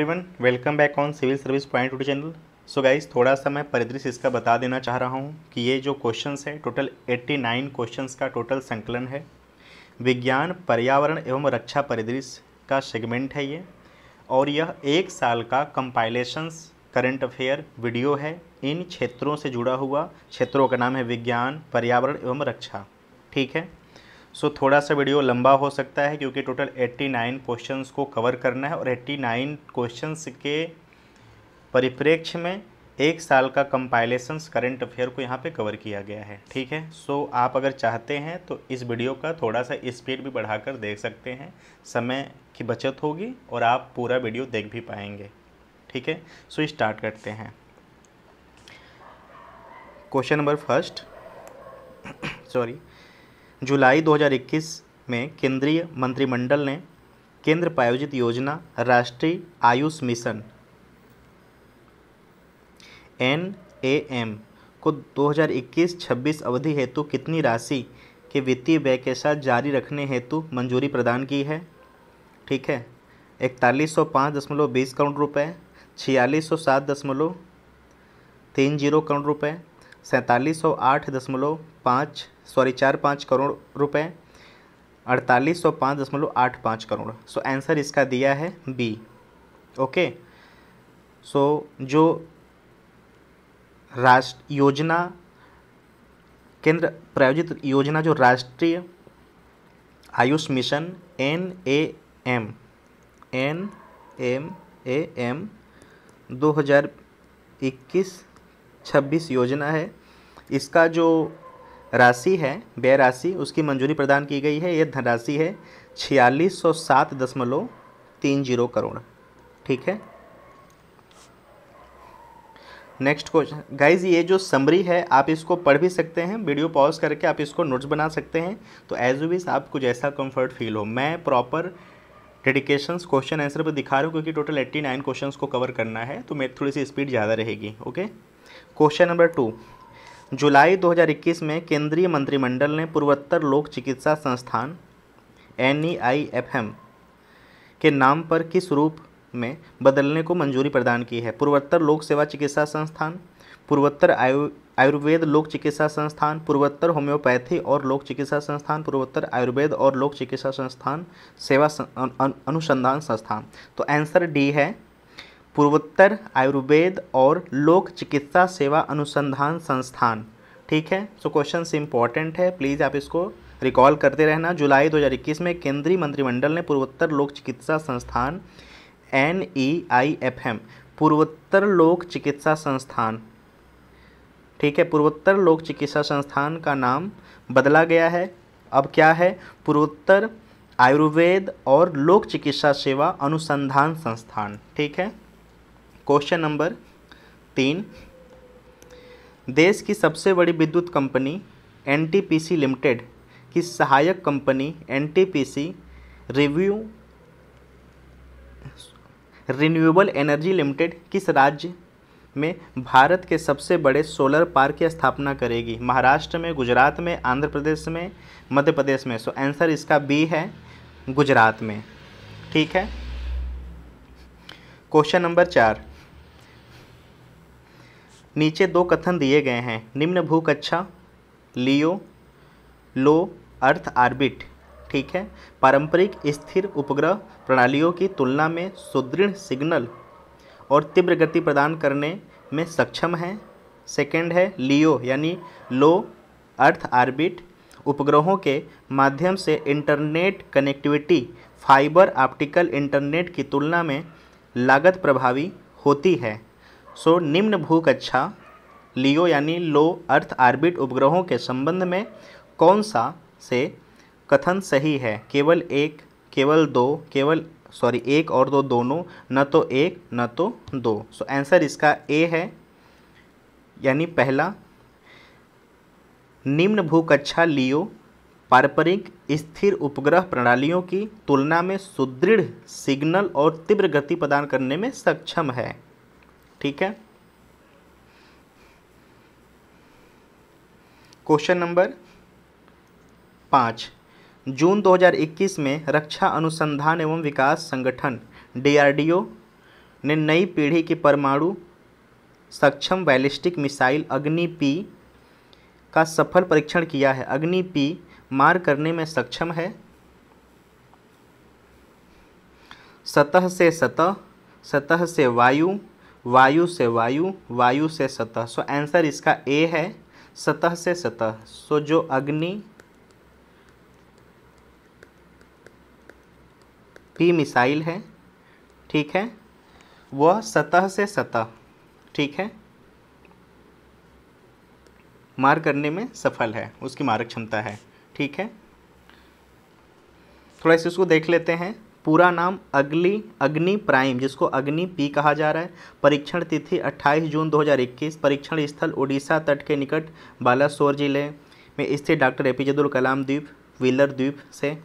Everyone welcome back on civil service point to channel so guys थोड़ा सा मैं परिदृश्य इसका बता देना चाह रहा हूँ कि ये जो क्वेश्चंस है टोटल 89 क्वेश्चंस का टोटल संकलन है विज्ञान पर्यावरण एवं रक्षा परिदृश्य का सेगमेंट है ये और यह एक साल का कंपाइलेशंस करंट अफेयर वीडियो है इन क्षेत्रों से जुड़ा हुआ क्षेत्रों का नाम है विज्ञान पर्यावरण एवं रक्षा ठीक है सो थोड़ा सा वीडियो लंबा हो सकता है क्योंकि टोटल 89 क्वेश्चन को कवर करना है और 89 क्वेश्चन के परिप्रेक्ष्य में एक साल का कंपाइलेशन करंट अफेयर को यहाँ पे कवर किया गया है ठीक है सो so, आप अगर चाहते हैं तो इस वीडियो का थोड़ा सा स्पीड भी बढ़ाकर देख सकते हैं समय की बचत होगी और आप पूरा वीडियो देख भी पाएंगे ठीक है सो so, स्टार्ट करते हैं क्वेश्चन नंबर फर्स्ट सॉरी जुलाई 2021 में केंद्रीय मंत्रिमंडल ने केंद्र प्रायोजित योजना राष्ट्रीय Ayush mission N A M को 2021-26 अवधि हेतु कितनी राशि के वित्तीय व्यय के साथ जारी रखने हेतु मंजूरी प्रदान की है ठीक है इकतालीस सौ पाँच दशमलव बीस करोड़ रुपये छियालीस सौ सात दशमलव तीन जीरो करोड़ रुपये सैंतालीस सौ आठ दशमलव पाँच सॉरी चार पाँच करोड़ रुपए अड़तालीस सौ पाँच दशमलव आठ पाँच करोड़ सो आंसर इसका दिया है बी ओके सो जो राष्ट्र योजना केंद्र प्रायोजित योजना जो राष्ट्रीय Ayush mission N A M N M A M दो हज़ार इक्कीस छब्बीस योजना है इसका जो राशि है व्यय राशि उसकी मंजूरी प्रदान की गई है यह धनराशि है छियालीस सौ सात दशमलव तीन जीरो करोड़ ठीक है नेक्स्ट क्वेश्चन गाइज ये जो समरी है आप इसको पढ़ भी सकते हैं वीडियो पॉज करके आप इसको नोट्स बना सकते हैं तो एज वीज आप आपको जैसा कंफर्ट फील हो मैं प्रॉपर डेडिकेशंस क्वेश्चन आंसर पर दिखा रहा हूँ क्योंकि टोटल एट्टी नाइन क्वेश्चन को कवर करना है तो मेरी थोड़ी सी स्पीड ज़्यादा रहेगी ओके क्वेश्चन नंबर टू जुलाई 2021 में केंद्रीय मंत्रिमंडल ने पूर्वोत्तर लोक चिकित्सा संस्थान एन के नाम पर किस रूप में बदलने को मंजूरी प्रदान की है पूर्वोत्तर लोक सेवा चिकित्सा संस्थान पूर्वोत्तर आयु आयुर्वेद लोक चिकित्सा संस्थान पूर्वोत्तर होम्योपैथी और लोक चिकित्सा संस्थान पूर्वोत्तर आयुर्वेद और लोक चिकित्सा संस्थान सेवा अनुसंधान संस्थान तो आंसर डी है पूर्वोत्तर आयुर्वेद और लोक चिकित्सा सेवा अनुसंधान संस्थान ठीक है सो क्वेश्चन इंपॉर्टेंट है प्लीज़ आप इसको रिकॉल करते रहना जुलाई 2021 में केंद्रीय मंत्रिमंडल ने पूर्वोत्तर लोक चिकित्सा संस्थान N E I F M पूर्वोत्तर लोक चिकित्सा संस्थान ठीक है पूर्वोत्तर लोक चिकित्सा संस्थान का नाम बदला गया है अब क्या है पूर्वोत्तर आयुर्वेद और लोक चिकित्सा सेवा अनुसंधान संस्थान ठीक है क्वेश्चन नंबर तीन देश की सबसे बड़ी विद्युत कंपनी एनटीपीसी लिमिटेड की सहायक company NTPC review renewable energy limited किस राज्य में भारत के सबसे बड़े सोलर पार्क की स्थापना करेगी महाराष्ट्र में गुजरात में आंध्र प्रदेश में मध्य प्रदेश में सो आंसर इसका बी है गुजरात में ठीक है क्वेश्चन नंबर चार नीचे दो कथन दिए गए हैं निम्न भूकक्षा अच्छा, लियो लो अर्थ आर्बिट ठीक है पारंपरिक स्थिर उपग्रह प्रणालियों की तुलना में सुदृढ़ सिग्नल और तीव्र गति प्रदान करने में सक्षम है सेकंड है लियो यानी लो अर्थ आर्बिट उपग्रहों के माध्यम से internet connectivity fibre optical internet की तुलना में लागत प्रभावी होती है सो निम्न भूकक्षा लियो यानी लो अर्थ आर्बिट उपग्रहों के संबंध में कौन सा से कथन सही है केवल एक केवल दो केवल सॉरी एक और दो दोनों न तो एक न तो दो सो so, आंसर इसका ए है यानी पहला निम्न भूकक्षा लियो पारंपरिक स्थिर उपग्रह प्रणालियों की तुलना में सुदृढ़ सिग्नल और तीव्र गति प्रदान करने में सक्षम है ठीक है क्वेश्चन नंबर पाँच जून 2021 में रक्षा अनुसंधान एवं विकास संगठन डीआरडीओ ने नई पीढ़ी की परमाणु सक्षम बैलिस्टिक मिसाइल अग्नि पी का सफल परीक्षण किया है अग्नि पी मार करने में सक्षम है सतह से सतह सतह से वायु वायु से वायु वायु से सतह सो आंसर इसका ए है सतह से सतह सो जो अग्नि पी मिसाइल है ठीक है वह सतह से सतह ठीक है मार करने में सफल है उसकी मारक क्षमता है ठीक है थोड़ा सा इसको देख लेते हैं पूरा नाम अगली अग्नि प्राइम जिसको अग्नि पी कहा जा रहा है परीक्षण तिथि 28 जून 2021 परीक्षण स्थल उड़ीसा तट के निकट बालासोर जिले में स्थित doctor A P J Abdul Kalam द्वीप व्हीलर द्वीप से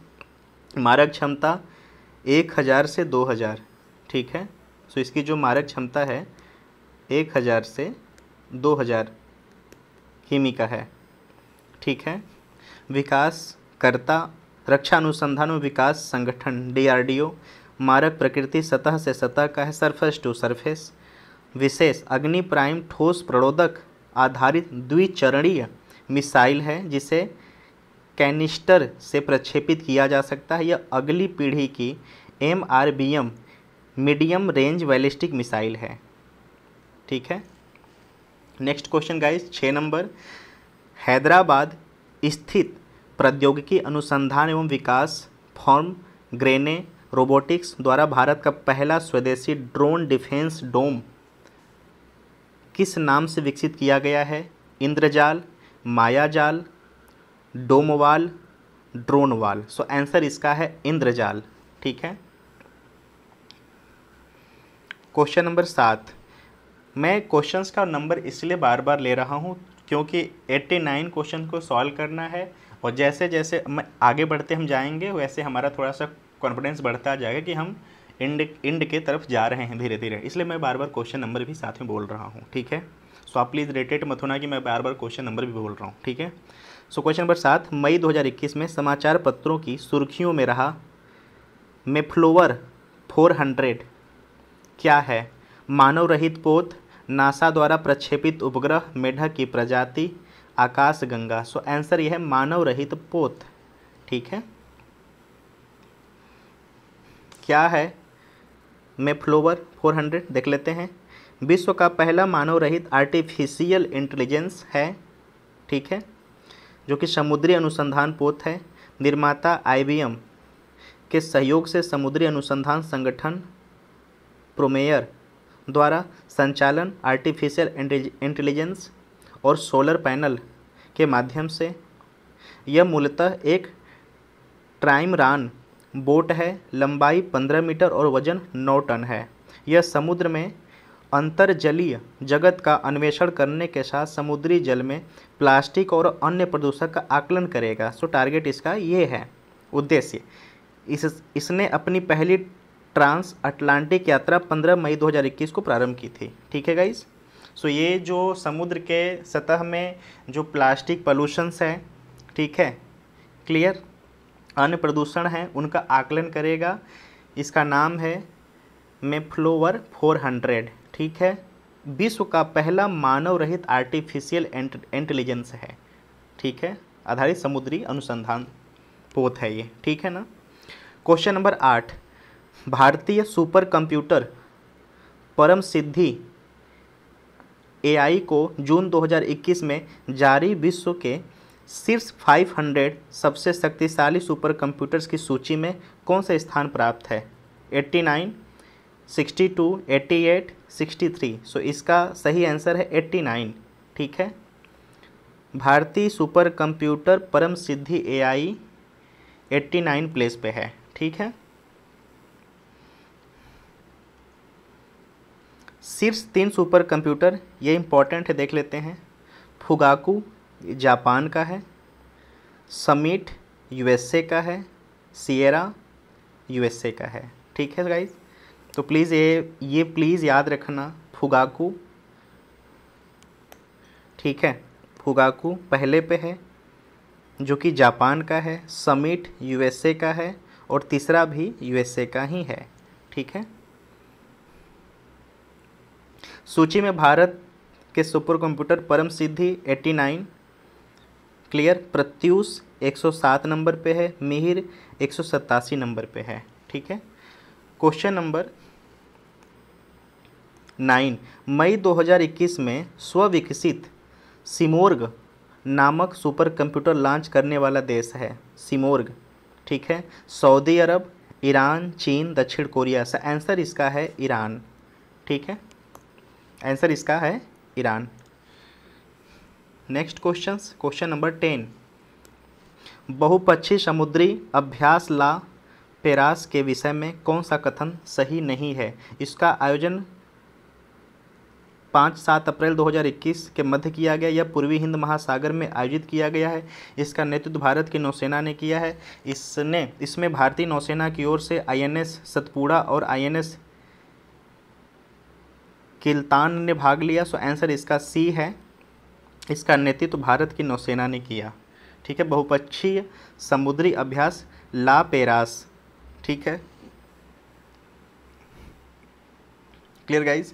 मारक क्षमता एक हज़ार से दो हज़ार ठीक है सो तो इसकी जो मारक क्षमता है एक हज़ार से दो हज़ार किमी का है ठीक है विकासकर्ता रक्षा अनुसंधान और विकास संगठन डीआरडीओ मारक प्रकृति सतह से सतह का है सरफेस टू सरफेस विशेष अग्नि प्राइम ठोस प्रणोदक आधारित द्विचरणीय मिसाइल है जिसे कैनिस्टर से प्रक्षेपित किया जा सकता है यह अगली पीढ़ी की M R B M medium range ballistic missile है ठीक है नेक्स्ट क्वेश्चन गाइस छः नंबर हैदराबाद स्थित प्रौद्योगिकी अनुसंधान एवं विकास फॉर्म ग्रेने रोबोटिक्स द्वारा भारत का पहला स्वदेशी ड्रोन डिफेंस डोम किस नाम से विकसित किया गया है इंद्रजाल मायाजाल डोमवाल ड्रोनवाल सो आंसर इसका है इंद्रजाल ठीक है क्वेश्चन नंबर सात मैं क्वेश्चंस का नंबर इसलिए बार बार ले रहा हूँ क्योंकि एट्टी नाइन क्वेश्चन को सॉल्व करना है और जैसे जैसे आगे बढ़ते हम जाएंगे वैसे हमारा थोड़ा सा कॉन्फिडेंस बढ़ता जाएगा कि हम इंड इंड के तरफ जा रहे हैं धीरे धीरे इसलिए मैं बार बार क्वेश्चन नंबर भी साथ में बोल रहा हूँ ठीक है सो आप प्लीज़ रेटेट मत होना कि मैं बार बार क्वेश्चन नंबर भी बोल रहा हूँ ठीक है सो क्वेश्चन नंबर सात मई 2021 में समाचार पत्रों की सुर्खियों में रहा मेफ्लोवर 400 क्या है मानव रहित पोत नासा द्वारा प्रक्षेपित उपग्रह मेढक की प्रजाति आकाशगंगा सो आंसर यह है मानव रहित पोत ठीक है क्या है मेफ्लोवर 400 देख लेते हैं विश्व का पहला मानव रहित आर्टिफिशियल इंटेलिजेंस है ठीक है जो कि समुद्री अनुसंधान पोत है निर्माता आईबीएम के सहयोग से समुद्री अनुसंधान संगठन प्रोमेयर द्वारा संचालन आर्टिफिशियल इंटेलिजेंस और सोलर पैनल के माध्यम से यह मूलतः एक ट्राइमरान बोट है लंबाई पंद्रह मीटर और वजन नौ टन है यह समुद्र में अंतर्जलीय जगत का अन्वेषण करने के साथ समुद्री जल में प्लास्टिक और अन्य प्रदूषक का आकलन करेगा सो टारगेट इसका ये है उद्देश्य इस इसने अपनी पहली ट्रांस अटलांटिक यात्रा 15 मई 2021 को प्रारंभ की थी ठीक है गाइज़ सो ये जो समुद्र के सतह में जो प्लास्टिक पॉल्यूशंस हैं ठीक है क्लियर अन्य प्रदूषण हैं उनका आकलन करेगा इसका नाम है मेफ्लोवर फोर हंड्रेड ठीक है विश्व का पहला मानव रहित आर्टिफिशियल इंटेलिजेंस है ठीक है आधारित समुद्री अनुसंधान पोत है ये ठीक है ना क्वेश्चन नंबर आठ भारतीय सुपर कंप्यूटर परम सिद्धि एआई को जून 2021 में जारी विश्व के शीर्ष 500 सबसे शक्तिशाली सुपर कंप्यूटर्स की सूची में कौन सा स्थान प्राप्त है 89, 62, 88, 63 सो so, इसका सही आंसर है 89 ठीक है भारतीय सुपर कंप्यूटर परम सिद्धि एआई 89 प्लेस पे है ठीक है शीर्ष तीन सुपर कंप्यूटर ये इम्पोर्टेंट है देख लेते हैं फुगाकू जापान का है समिट यूएसए का है सियरा यूएसए का है ठीक है गाइज तो प्लीज़ ये ये प्लीज़ याद रखना फुगाकू ठीक है फुगाकू पहले पे है जो कि जापान का है समिट यूएसए का है और तीसरा भी यूएसए का ही है ठीक है सूची में भारत के सुपर कंप्यूटर परम सिद्धि 89 क्लियर प्रत्यूष 107 नंबर पे है मिहिर एक नंबर पे है ठीक है क्वेश्चन नंबर नाइन मई 2021 में स्वविकसित सिमोर्ग नामक सुपर कंप्यूटर लॉन्च करने वाला देश है सिमोर्ग ठीक है सऊदी अरब ईरान चीन दक्षिण कोरिया सा आंसर इसका है ईरान ठीक है आंसर इसका है Iran next question question number ten बहुपक्षी समुद्री अभ्यास ला पेरास के विषय में कौन सा कथन सही नहीं है इसका आयोजन पाँच सात अप्रैल 2021 के मध्य किया गया यह पूर्वी हिंद महासागर में आयोजित किया गया है इसका नेतृत्व भारत की नौसेना ने किया है इसने इसमें भारतीय नौसेना की ओर से आईएनएस सतपुड़ा और आईएनएस किल्तान ने भाग लिया सो आंसर इसका सी है इसका नेतृत्व तो भारत की नौसेना ने किया ठीक है बहुपक्षीय समुद्री अभ्यास ला पेरास ठीक है क्लियर गाइज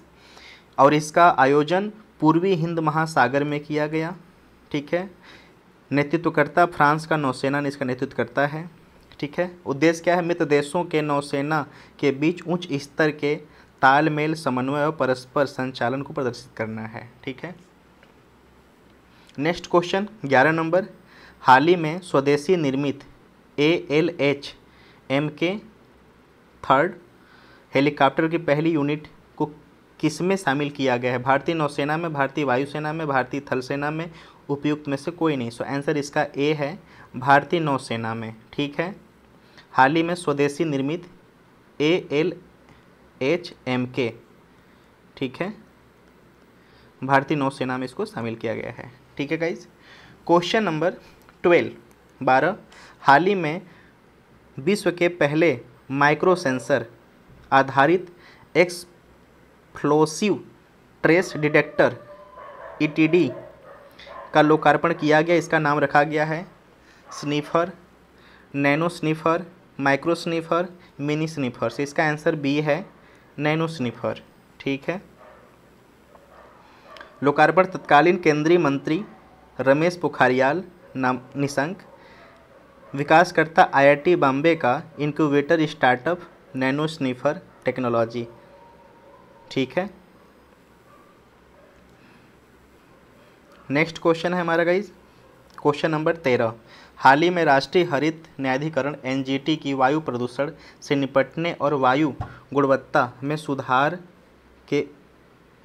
और इसका आयोजन पूर्वी हिंद महासागर में किया गया ठीक है नेतृत्वकर्ता फ्रांस का नौसेना ने इसका नेतृत्व करता है ठीक है उद्देश्य क्या है मित्र देशों के नौसेना के बीच उच्च स्तर के तालमेल समन्वय और परस्पर संचालन को प्रदर्शित करना है ठीक है नेक्स्ट क्वेश्चन ग्यारह नंबर हाल ही में स्वदेशी निर्मित ए एल एच एम के थर्ड हेलीकॉप्टर की पहली यूनिट को किस में शामिल किया गया है भारतीय नौसेना में भारतीय वायुसेना में भारतीय थल सेना में उपयुक्त में से कोई नहीं सो आंसर इसका ए है भारतीय नौसेना में ठीक है हाल ही में स्वदेशी निर्मित ए एल एच एम के ठीक है भारतीय नौसेना में इसको शामिल किया गया है ठीक है गाइज क्वेश्चन नंबर ट्वेल्व बारह हाल ही में विश्व के पहले माइक्रो सेंसर आधारित एक्सप्लोसिव ट्रेस डिटेक्टर ईटीडी का लोकार्पण किया गया इसका नाम रखा गया है sniffer nano sniffer micro sniffer mini sniffer से इसका आंसर बी है नैनो स्निफर ठीक है लोकार्पण तत्कालीन केंद्रीय मंत्री रमेश पोखरियाल नाम निशंक विकासकर्ता आईआईटी बॉम्बे का incubator startup nano sniffer technology ठीक है नेक्स्ट क्वेश्चन है हमारा गाइज क्वेश्चन नंबर तेरह हाल ही में राष्ट्रीय हरित न्यायाधिकरण एन की वायु प्रदूषण से निपटने और वायु गुणवत्ता में सुधार के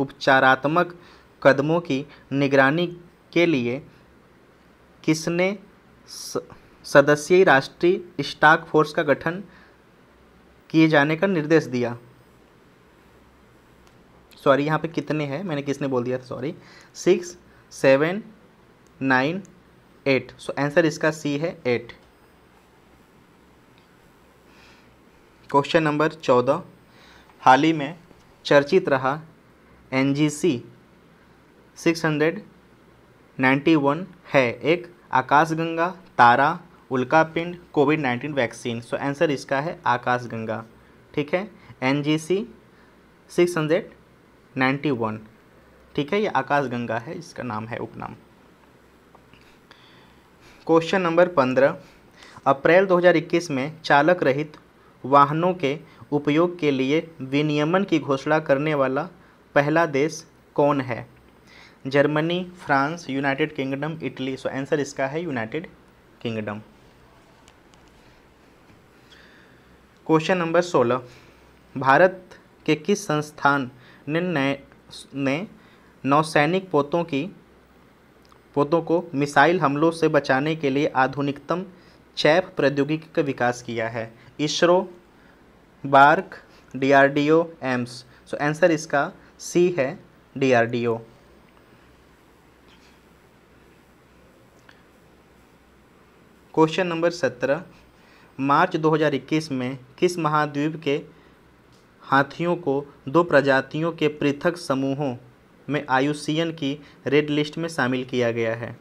उपचारात्मक कदमों की निगरानी के लिए किसने सदस्यीय राष्ट्रीय स्टाक फोर्स का गठन किए जाने का निर्देश दिया सॉरी यहाँ पे कितने हैं मैंने किसने बोल दिया था sorry six seven nine eight so answer इसका सी है एट क्वेश्चन नंबर चौदह हाल ही में चर्चित रहा N G C six hundred ninety one है एक आकाशगंगा तारा उल्कापिंड covid nineteen vaccine so answer इसका है आकाशगंगा ठीक है N G C six hundred ninety one ठीक है ये आकाशगंगा है इसका नाम है उपनाम क्वेश्चन नंबर पंद्रह अप्रैल 2021 में चालक रहित वाहनों के उपयोग के लिए विनियमन की घोषणा करने वाला पहला देश कौन है Germany France United Kingdom Italy so answer इसका है यूनाइटेड किंगडम क्वेश्चन नंबर सोलह भारत के किस संस्थान ने ने नौसैनिक पोतों की पौधों को मिसाइल हमलों से बचाने के लिए आधुनिकतम चैप प्रौद्योगिकी का विकास किया है ISRO BARC DRDO AIIMS so answer इसका सी है डीआरडीओ क्वेश्चन नंबर सत्रह मार्च 2021 में किस महाद्वीप के हाथियों को दो प्रजातियों के पृथक समूहों में आयु की रेड लिस्ट में शामिल किया गया है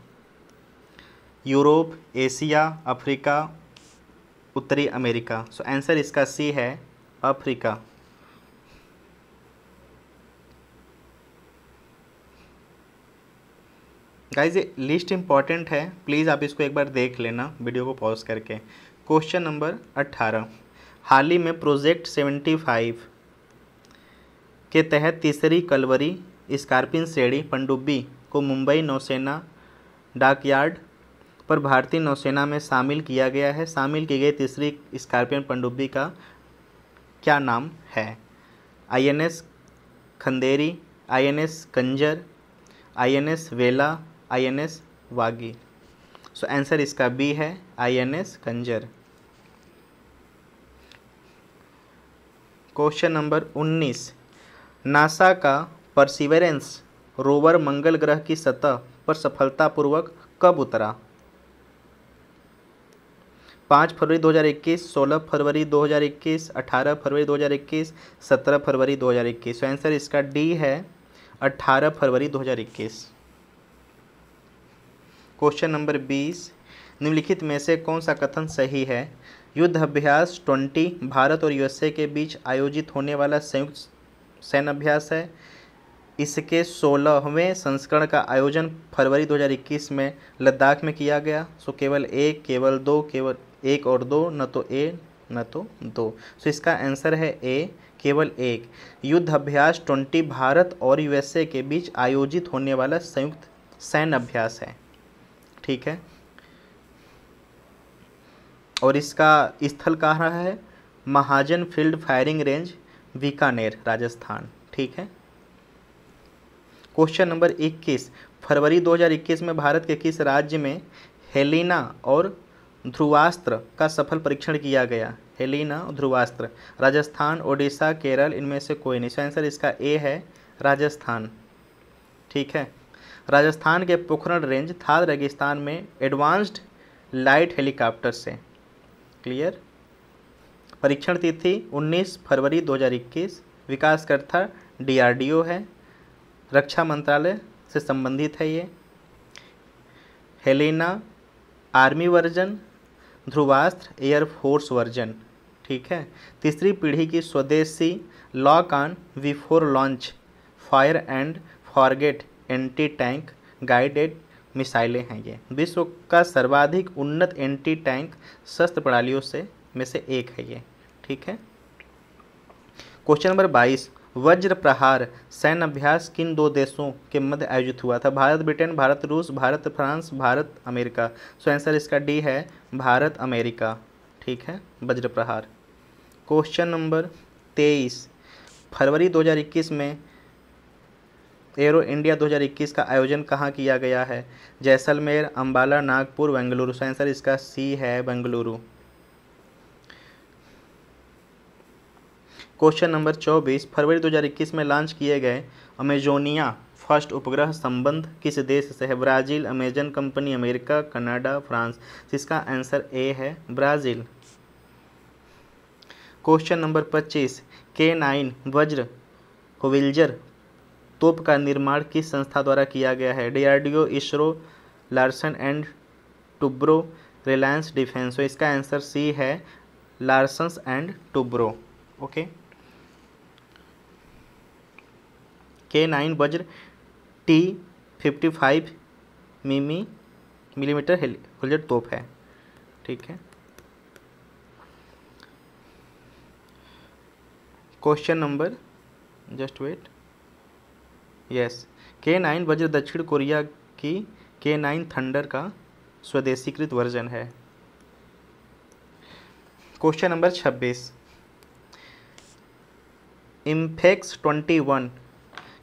यूरोप एशिया अफ्रीका उत्तरी अमेरिका सो आंसर इसका सी है अफ्रीका गाइज ये लिस्ट इंपॉर्टेंट है प्लीज़ आप इसको एक बार देख लेना वीडियो को पॉज करके क्वेश्चन नंबर अट्ठारह हाल ही में प्रोजेक्ट सेवेंटी फाइव के तहत तीसरी कलवरी स्कार्पिन श्रेणी पनडुब्बी को मुंबई नौसेना डाकयार्ड पर भारतीय नौसेना में शामिल किया गया है शामिल की गई तीसरी स्कार्पियन पनडुब्बी का क्या नाम है INS Khanderi INS Karanj INS Vela INS वागी सो आंसर इसका बी है INS Karanj question number 19 NASA का परसिवेरेंस रोवर मंगल ग्रह की सतह पर सफलतापूर्वक कब उतरा पाँच फरवरी 2021, 16 फरवरी 2021, 18 फरवरी 2021, 17 फरवरी 2021। सो आंसर इसका डी है 18 फरवरी 2021। क्वेश्चन नंबर 20 निम्नलिखित में से कौन सा कथन सही है युद्ध अभ्यास 20 भारत और यूएसए के बीच आयोजित होने वाला संयुक्त सैन्य अभ्यास है इसके सोलहवें संस्करण का आयोजन फरवरी 2021 में लद्दाख में किया गया सो केवल एक केवल दो केवल एक और दो न तो ए न तो दो सो इसका आंसर है ए केवल एक युद्ध अभ्यास ट्वेंटी भारत और यूएसए के बीच आयोजित होने वाला संयुक्त सैन्य अभ्यास है ठीक है और इसका स्थल कहाँ है Mahajan field firing range Bikaner Rajasthan ठीक है क्वेश्चन नंबर इक्कीस फरवरी 2021 में भारत के किस राज्य में हेलिना और ध्रुवास्त्र का सफल परीक्षण किया गया हेलिना ध्रुवास्त्र राजस्थान ओडिशा केरल इनमें से कोई नहीं आंसर इसका ए है राजस्थान ठीक है राजस्थान के पोखरण रेंज थार रेगिस्तान में एडवांस्ड लाइट हेलीकॉप्टर से क्लियर परीक्षण तिथि 19 फरवरी 2021 विकासकर्ता डीआरडीओ है रक्षा मंत्रालय से संबंधित है ये Helina army version Dhruvastra air force version ठीक है तीसरी पीढ़ी की स्वदेशी lock on four launch fire and forget anti tank guided मिसाइलें हैं ये विश्व का सर्वाधिक उन्नत एंटी टैंक शस्त्र प्रणालियों से में से एक है ये ठीक है क्वेश्चन नंबर बाईस वज्र प्रहार सैन्य अभ्यास किन दो देशों के मध्य आयोजित हुआ था भारत ब्रिटेन भारत रूस Bharat France Bharat America so answer इसका डी है भारत अमेरिका ठीक है वज्र प्रहार क्वेश्चन नंबर तेईस फरवरी 2021 में एरो इंडिया 2021 का आयोजन कहाँ किया गया है जैसलमेर अम्बाला नागपुर बेंगलुरु सो आंसर इसका सी है बेंगलुरु क्वेश्चन नंबर चौबीस फरवरी 2021 में लॉन्च किए गए अमेजोनिया फर्स्ट उपग्रह संबंध किस देश से है Brazil Amazon company America Canada France इसका आंसर ए है ब्राज़ील क्वेश्चन नंबर 25 के नाइन वज्र होविल्जर तोप का निर्माण किस संस्था द्वारा किया गया है DRDO ISRO Larsen and Toubro Reliance defence तो इसका आंसर सी है Larsen's and Toubro okay K nine Vajra T fifty five मिमी मिलीमीटर बुलेट तोप है ठीक है question number just wait yes K nine Vajra दक्षिण कोरिया की के नाइन थंडर का स्वदेशीकृत वर्जन है क्वेश्चन नंबर छब्बीस इम्फेक्स ट्वेंटी वन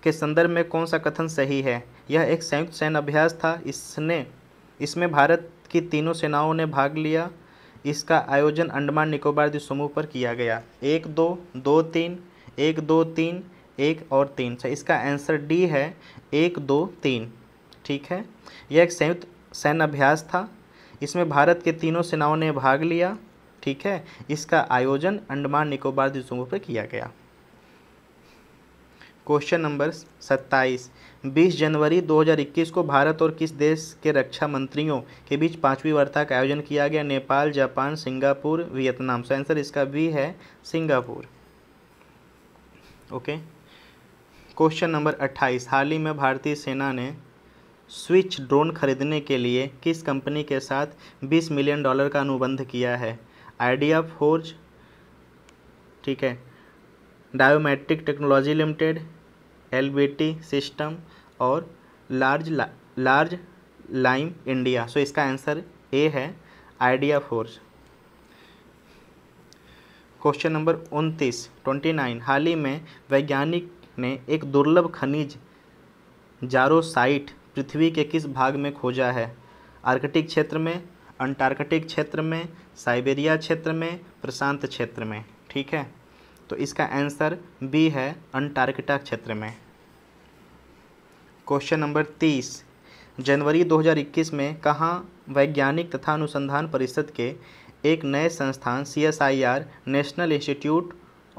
के संदर्भ में कौन सा कथन सही है यह एक संयुक्त सैन्य अभ्यास था इसने इसमें भारत की तीनों सेनाओं ने भाग लिया इसका आयोजन अंडमान निकोबार द्वीप समूह पर किया गया एक दो दो तीन एक दो तीन एक और तीन अच्छा, इसका आंसर डी है एक दो तीन ठीक है यह एक संयुक्त सैन्य अभ्यास था इसमें भारत के तीनों सेनाओं ने भाग लिया ठीक है इसका आयोजन अंडमान निकोबार द्वीप समूह पर किया गया क्वेश्चन नंबर सत्ताईस 20 जनवरी 2021 को भारत और किस देश के रक्षा मंत्रियों के बीच पांचवी वार्ता का आयोजन किया गया Nepal Japan Singapore Vietnam so answer इसका बी है सिंगापुर ओके क्वेश्चन नंबर 28 हाल ही में भारतीय सेना ने स्विच ड्रोन खरीदने के लिए किस कंपनी के साथ 20 मिलियन डॉलर का अनुबंध किया है आइडिया फोर्ज ठीक है डायोमेट्रिक टेक्नोलॉजी लिमिटेड एलबीटी सिस्टम और लार्ज ला, लार्ज लाइम इंडिया सो इसका आंसर ए है आइडिया फोर्स क्वेश्चन नंबर उनतीस ट्वेंटी नाइन हाल ही में वैज्ञानिक ने एक दुर्लभ खनिज जारोसाइट पृथ्वी के किस भाग में खोजा है आर्कटिक क्षेत्र में अंटार्कटिक क्षेत्र में साइबेरिया क्षेत्र में प्रशांत क्षेत्र में ठीक है तो इसका आंसर बी है अंटार्कटिका क्षेत्र में क्वेश्चन नंबर तीस जनवरी 2021 में कहाँ वैज्ञानिक तथा अनुसंधान परिषद के एक नए संस्थान C national institute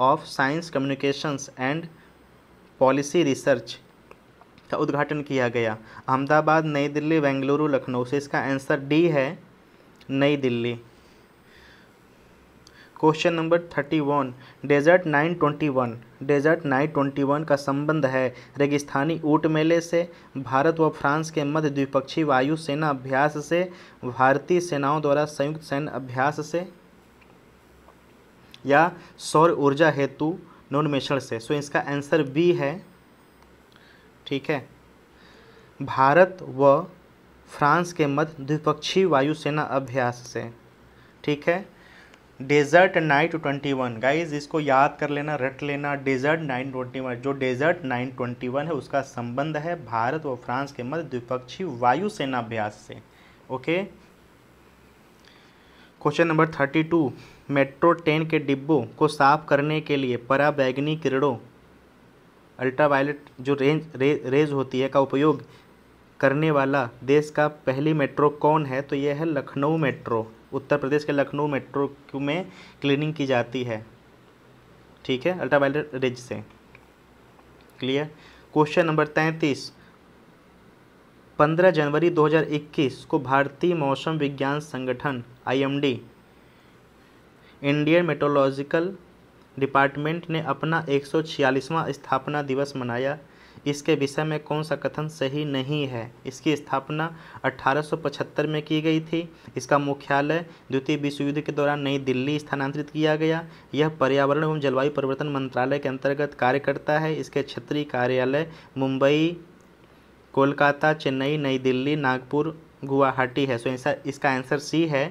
of science communications and policy research का उद्घाटन किया गया अहमदाबाद नई दिल्ली बेंगलुरु लखनऊ से इसका आंसर डी है नई Delhi question number thirty one desert nine twenty one desert nine twenty one का संबंध है रेगिस्तानी ऊट मेले से भारत व फ्रांस के मध्य द्विपक्षीय वायु सेना अभ्यास से भारतीय सेनाओं द्वारा संयुक्त सैन्य अभ्यास से या सौर ऊर्जा हेतु नोनमेषण से सो इसका आंसर बी है ठीक है भारत व फ्रांस के मध्य द्विपक्षीय वायुसेना अभ्यास से ठीक है desert knight twenty one guys इसको याद कर लेना रट लेना डेजर्ट नाइन ट्वेंटी वन जो डेजर्ट नाइन ट्वेंटी वन है उसका संबंध है भारत और फ्रांस के मध्य द्विपक्षीय वायुसेना अभ्यास से okay question number thirty two metro train के डिब्बों को साफ करने के लिए पराबैगनी किरणों अल्ट्रावायलेट जो रेंज रे, रेज होती है का उपयोग करने वाला देश का पहली मेट्रो कौन है तो यह है लखनऊ मेट्रो उत्तर प्रदेश के लखनऊ मेट्रो में क्लीनिंग की जाती है ठीक है अल्ट्रावायलेट रेज से क्लियर क्वेश्चन नंबर तैंतीस पंद्रह जनवरी 2021 को भारतीय मौसम विज्ञान संगठन आईएमडी इंडियन मेट्रोलॉजिकल डिपार्टमेंट ने अपना एक स्थापना दिवस मनाया इसके विषय में कौन सा कथन सही नहीं है इसकी स्थापना 1875 में की गई थी इसका मुख्यालय द्वितीय विश्व युद्ध के दौरान नई दिल्ली स्थानांतरित किया गया यह पर्यावरण एवं जलवायु परिवर्तन मंत्रालय के अंतर्गत कार्य करता है इसके क्षेत्रीय कार्यालय मुंबई कोलकाता चेन्नई नई दिल्ली नागपुर गुवाहाटी है सो इसका आंसर सी है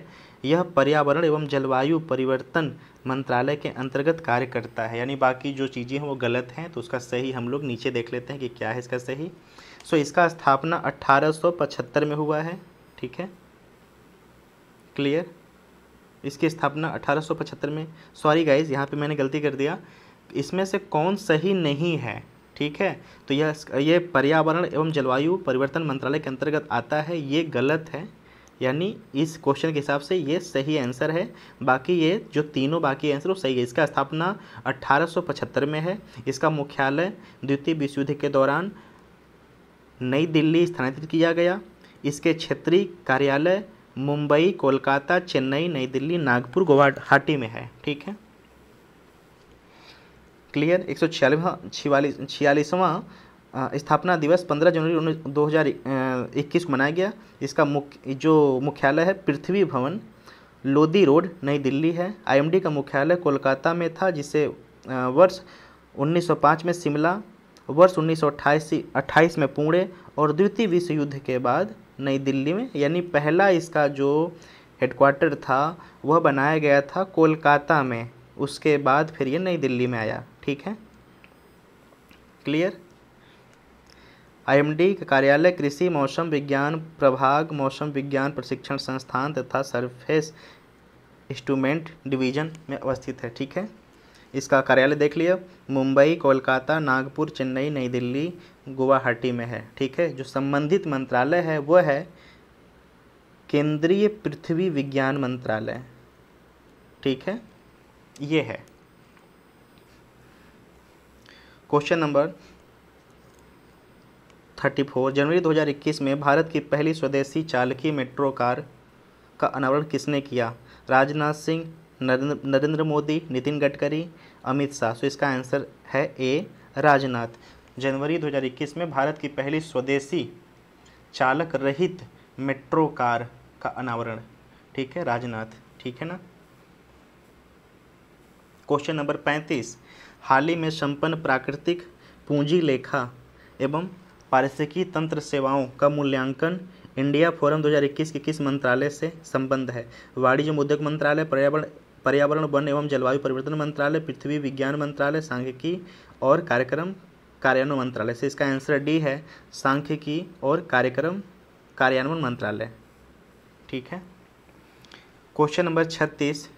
यह पर्यावरण एवं जलवायु परिवर्तन मंत्रालय के अंतर्गत कार्य करता है यानी बाकी जो चीज़ें हैं वो गलत हैं तो उसका सही हम लोग नीचे देख लेते हैं कि क्या है इसका सही सो इसका स्थापना 1875 में हुआ है ठीक है क्लियर इसकी स्थापना 1875 में सॉरी गाइज यहाँ पे मैंने गलती कर दिया इसमें से कौन सही नहीं है ठीक है तो यह ये पर्यावरण एवं जलवायु परिवर्तन मंत्रालय के अंतर्गत आता है ये गलत है यानी इस क्वेश्चन के हिसाब से ये सही आंसर है बाकी ये जो तीनों बाकी आंसर वो सही है इसका स्थापना 1875 में है इसका मुख्यालय द्वितीय विश्व युद्ध के दौरान नई दिल्ली स्थानांतरित किया गया इसके क्षेत्रीय कार्यालय मुंबई कोलकाता चेन्नई नई दिल्ली नागपुर गुवाहाटी में है ठीक है क्लियर एक सौ छियालीस स्थापना दिवस 15 जनवरी दो हज़ार इक्कीस को मनाया गया इसका मुख्य जो मुख्यालय है पृथ्वी भवन लोधी रोड नई दिल्ली है आईएमडी का मुख्यालय कोलकाता में था जिसे वर्ष 1905 में शिमला वर्ष 1928 अट्ठाईस में पुणे और द्वितीय विश्व युद्ध के बाद नई दिल्ली में यानी पहला इसका जो हेडक्वार्टर था वह बनाया गया था कोलकाता में उसके बाद फिर ये नई दिल्ली में आया ठीक है क्लियर आईएमडी का कार्यालय कृषि मौसम विज्ञान प्रभाग मौसम विज्ञान प्रशिक्षण संस्थान तथा सरफेस इंस्ट्रूमेंट डिवीजन में अवस्थित है ठीक है इसका कार्यालय देख लिया मुंबई कोलकाता नागपुर चेन्नई नई दिल्ली गुवाहाटी में है ठीक है जो संबंधित मंत्रालय है वह है केंद्रीय पृथ्वी विज्ञान मंत्रालय ठीक है ये है क्वेश्चन नंबर 34 जनवरी 2021 में भारत की पहली स्वदेशी चालकी मेट्रो कार का अनावरण किसने किया राजनाथ सिंह नरेंद्र मोदी नितिन गडकरी अमित शाह तो इसका आंसर है ए राजनाथ जनवरी 2021 में भारत की पहली स्वदेशी चालक रहित मेट्रो कार का अनावरण ठीक है राजनाथ ठीक है ना क्वेश्चन नंबर पैंतीस हाल ही में संपन्न प्राकृतिक पूंजी लेखा एवं पारिस्थिकी तंत्र सेवाओं का मूल्यांकन इंडिया फोरम 2021 के किस मंत्रालय से संबंध है वाणिज्य उद्योग मंत्रालय पर्यावरण पर्यावरण वन एवं जलवायु परिवर्तन मंत्रालय पृथ्वी विज्ञान मंत्रालय सांख्यिकी और कार्यक्रम कार्यान्वयन मंत्रालय से इसका आंसर डी है सांख्यिकी और कार्यक्रम कार्यान्वयन मंत्रालय ठीक है क्वेश्चन नंबर छत्तीस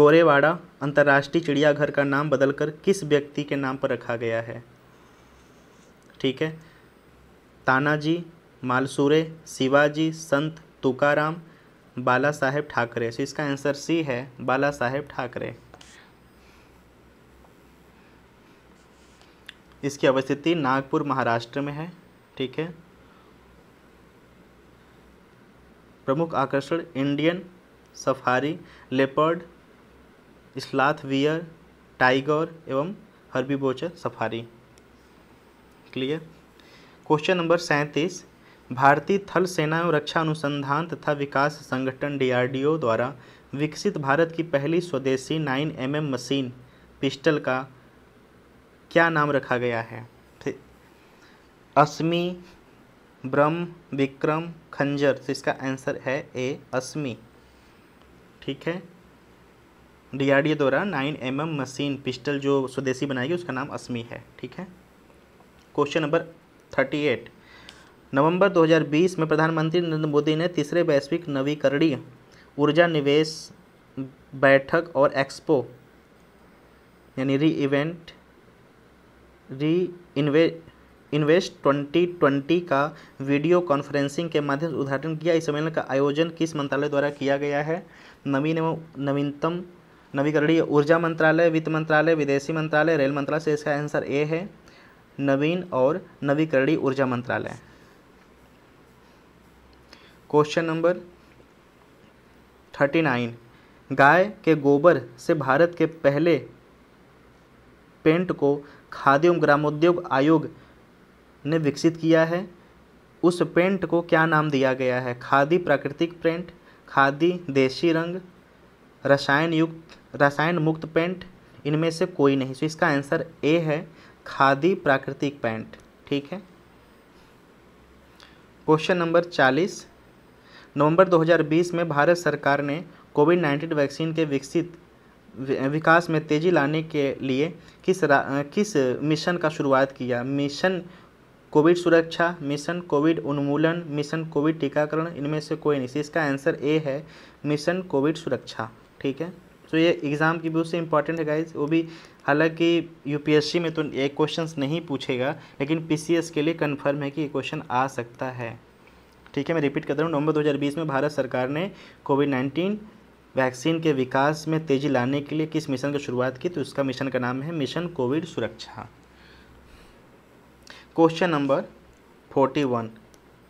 गोरेवाड़ा अंतर्राष्ट्रीय चिड़ियाघर का नाम बदलकर किस व्यक्ति के नाम पर रखा गया है ठीक है तानाजी मालसूरे शिवाजी संत तुकाराम बाला साहेब ठाकरे सो इसका आंसर सी है बाला साहेब ठाकरे इसकी अवस्थिति नागपुर महाराष्ट्र में है ठीक है प्रमुख आकर्षण Indian safari leopard sloth bear tiger एवं herbivore safari clear question number सैंतीस भारतीय थल सेना एवं रक्षा अनुसंधान तथा विकास संगठन डीआरडीओ द्वारा विकसित भारत की पहली स्वदेशी nine M mm machine pistol का क्या नाम रखा गया है अस्मी ब्रह्म विक्रम खंजर तो इसका आंसर है ए अस्मी ठीक है डीआरडीओ द्वारा nine M mm machine pistol जो स्वदेशी बनाएगी उसका नाम अस्मी है ठीक है क्वेश्चन नंबर थर्टी एट नवंबर बीस में प्रधानमंत्री नरेंद्र मोदी ने तीसरे वैश्विक नवीकरणीय ऊर्जा निवेश बैठक और एक्सपो यानी री इवेंट री इन्वे इन्वेस्ट ट्वेंटी का वीडियो कॉन्फ्रेंसिंग के माध्यम से उद्घाटन किया इस सम्मेलन का आयोजन किस मंत्रालय द्वारा किया गया है नवीन एवं नवीनतम नवीकरणीय ऊर्जा मंत्रालय वित्त मंत्रालय विदेशी मंत्रालय रेल मंत्रालय से इसका आंसर ए है नवीन और नवीकरणीय ऊर्जा मंत्रालय क्वेश्चन नंबर थर्टी नाइन गाय के गोबर से भारत के पहले पेंट को खाद्य एवं ग्रामोद्योग आयोग ने विकसित किया है उस पेंट को क्या नाम दिया गया है खादी प्राकृतिक पेंट खादी देशी रंग रसायन युक्त रसायन मुक्त पेंट इनमें से कोई नहीं सो इसका आंसर ए है खादी प्राकृतिक पैंट ठीक है क्वेश्चन नंबर चालीस नवंबर 2020 में भारत सरकार ने कोविड नाइन्टीन वैक्सीन के विकसित विकास में तेजी लाने के लिए किस किस मिशन का शुरुआत किया मिशन कोविड सुरक्षा मिशन कोविड उन्मूलन मिशन कोविड टीकाकरण इनमें से कोई नहीं इसका आंसर ए है मिशन कोविड सुरक्षा ठीक है तो ये एग्ज़ाम की भी से इंपॉर्टेंट है गाइज वो भी हालांकि यूपीएससी में तो ये क्वेश्चन नहीं पूछेगा लेकिन पीसीएस के लिए कन्फर्म है कि ये क्वेश्चन आ सकता है ठीक है मैं रिपीट करता हूँ नवंबर 2020 में भारत सरकार ने कोविड नाइन्टीन वैक्सीन के विकास में तेज़ी लाने के लिए किस मिशन की शुरुआत की तो उसका मिशन का नाम है मिशन कोविड सुरक्षा क्वेश्चन नंबर फोर्टी वन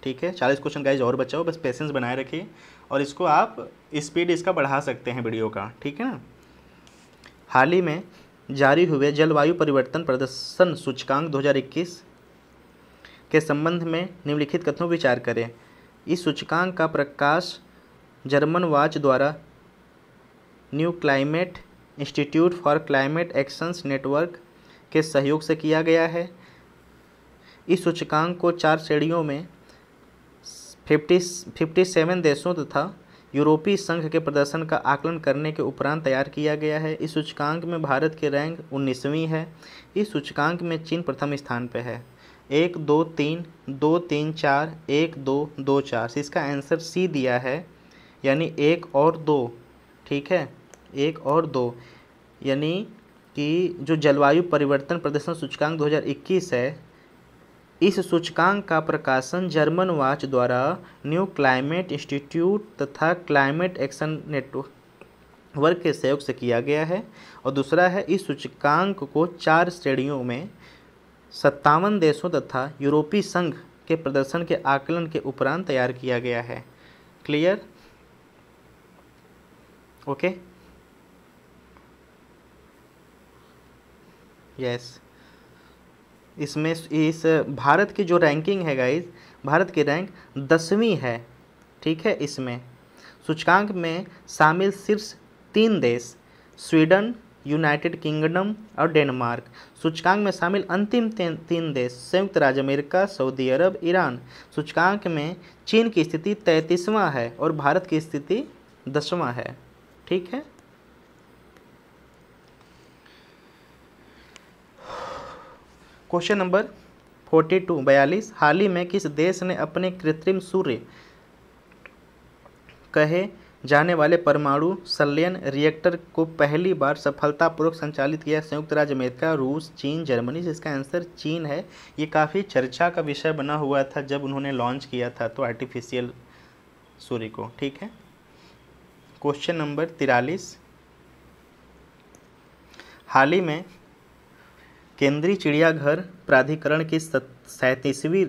ठीक है चालीस क्वेश्चन गाइज और बचाओ बस पेशेंस बनाए रखिए और इसको आप स्पीड इसका बढ़ा सकते हैं वीडियो का ठीक है ना हाल ही में जारी हुए जलवायु परिवर्तन प्रदर्शन सूचकांक 2021 के संबंध में निम्नलिखित कथनों विचार करें इस सूचकांक का प्रकाश जर्मन वाच द्वारा New Climate Institute for Climate Actions Network के सहयोग से किया गया है इस सूचकांक को चार श्रेणियों में फिफ्टी फिफ्टी सेवन देशों तथा यूरोपीय संघ के प्रदर्शन का आकलन करने के उपरांत तैयार किया गया है इस सूचकांक में भारत की रैंक उन्नीसवीं है इस सूचकांक में चीन प्रथम स्थान पर है एक दो तीन दो तीन चार एक दो दो चार तो इसका आंसर सी दिया है यानी एक और दो ठीक है एक और दो यानी कि जो जलवायु परिवर्तन प्रदर्शन सूचकांक 2021 है इस सूचकांक का प्रकाशन जर्मन वाच द्वारा न्यू क्लाइमेट इंस्टीट्यूट तथा क्लाइमेट एक्शन नेटवर्क के सहयोग से किया गया है और दूसरा है इस सूचकांक को चार श्रेणियों में सत्तावन देशों तथा यूरोपीय संघ के प्रदर्शन के आकलन के उपरांत तैयार किया गया है क्लियर ओके यस इसमें इस भारत की जो रैंकिंग है गाइज भारत की रैंक दसवीं है ठीक है इसमें सूचकांक में शामिल शीर्ष तीन देश स्वीडन यूनाइटेड किंगडम और डेनमार्क सूचकांक में शामिल अंतिम तीन देश संयुक्त राज्य अमेरिका सऊदी अरब ईरान सूचकांक में चीन की स्थिति तैंतीसवां है और भारत की स्थिति दसवां है ठीक है क्वेश्चन नंबर फोर्टी टू बयालीस हाल ही में किस देश ने अपने कृत्रिम सूर्य कहे जाने वाले परमाणु सल्यन रिएक्टर को पहली बार सफलतापूर्वक संचालित किया संयुक्त राज्य अमेरिका रूस चीन जर्मनी जिसका आंसर चीन है ये काफ़ी चर्चा का विषय बना हुआ था जब उन्होंने लॉन्च किया था तो आर्टिफिशियल सूर्य को ठीक है क्वेश्चन नंबर तिरालीस हाल ही में केंद्रीय चिड़ियाघर प्राधिकरण की सैंतीसवीं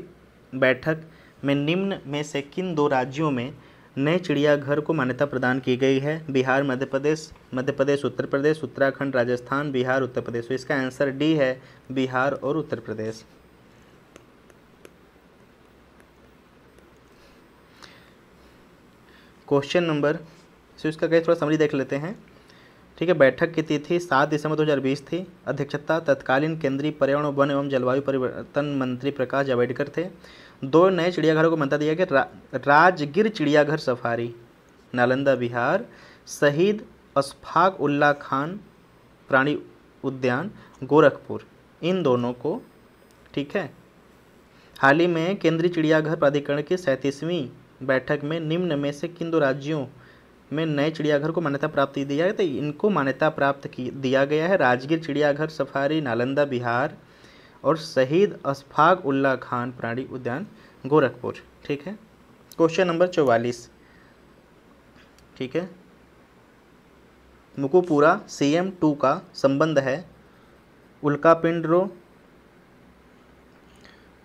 बैठक में निम्न में से किन दो राज्यों में नए चिड़ियाघर को मान्यता प्रदान की गई है बिहार मध्य प्रदेश मध्य प्रदेश उत्तर प्रदेश उत्तराखंड राजस्थान बिहार उत्तर प्रदेश तो इसका आंसर डी है बिहार और उत्तर प्रदेश क्वेश्चन नंबर इसका कहीं थोड़ा समरी देख लेते हैं ठीक है बैठक की तिथि सात दिसंबर 2020 थी अध्यक्षता तत्कालीन केंद्रीय पर्यावरण वन एवं जलवायु परिवर्तन मंत्री प्रकाश जावड़ेकर थे दो नए चिड़ियाघरों को मंत्र दिया गया रा, राजगिर चिड़ियाघर सफारी नालंदा बिहार शहीद अशफाक उल्ला खान प्राणी उद्यान गोरखपुर इन दोनों को ठीक है हाल ही में केंद्रीय चिड़ियाघर प्राधिकरण की सैंतीसवीं बैठक में निम्न में से किन दो राज्यों में नए चिड़ियाघर को मान्यता प्राप्त दिया गया तो इनको मान्यता प्राप्त की दिया गया है राजगीर चिड़ियाघर सफारी नालंदा बिहार और शहीद अशफाक उल्ला खान प्राणी उद्यान गोरखपुर ठीक है क्वेश्चन नंबर चौवालीस ठीक है मुकुपुरा सी एम टू का संबंध है उल्कापिंडरो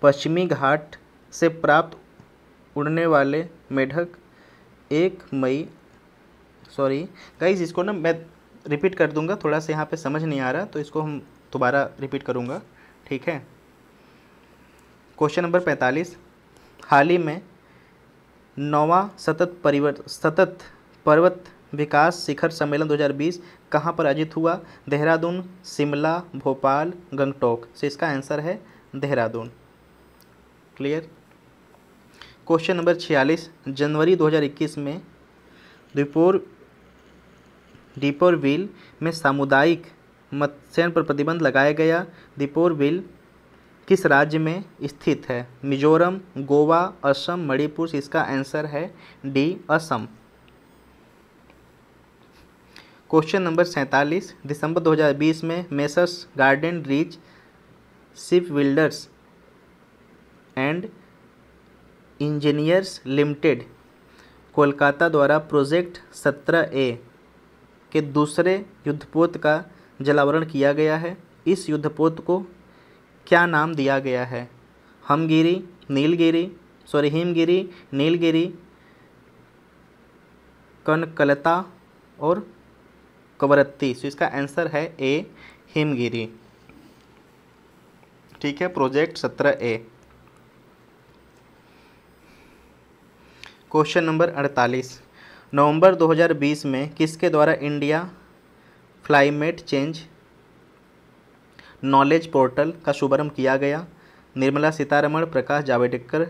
पश्चिमी घाट से प्राप्त उड़ने वाले मेढक एक मई सॉरी गाइज इसको ना मैं रिपीट कर दूंगा थोड़ा सा यहाँ पे समझ नहीं आ रहा तो इसको हम दोबारा रिपीट करूँगा ठीक है क्वेश्चन नंबर पैंतालीस हाल ही में नौवा सतत परिवर्त सतत पर्वत विकास शिखर सम्मेलन 2020 कहाँ पर आयोजित हुआ देहरादून शिमला भोपाल गंगटोक से इसका आंसर है देहरादून क्लियर क्वेश्चन नंबर छियालीस जनवरी 2021 में द्विपुर डिपोरविल में सामुदायिक मत्स्यन पर प्रतिबंध लगाया गया डिपोरविल किस राज्य में स्थित है मिजोरम गोवा असम मणिपुर इसका आंसर है डी असम क्वेश्चन नंबर सैंतालीस दिसंबर 2020 में Messrs Garden Reach Ship Builders and Engineers Limited Kolkata द्वारा प्रोजेक्ट सत्रह ए के दूसरे युद्धपोत का जलावरण किया गया है इस युद्धपोत को क्या नाम दिया गया है हमगिरी नीलगिरी सॉरी हिमगिरी नीलगिरी कनकलता और कवरत्ती सो इसका आंसर है ए हिमगिरी ठीक है प्रोजेक्ट सत्रह ए क्वेश्चन नंबर अड़तालीस नवंबर 2020 में किसके द्वारा India Climate Change Knowledge Portal का शुभारंभ किया गया निर्मला सीतारमण प्रकाश जावड़ेकर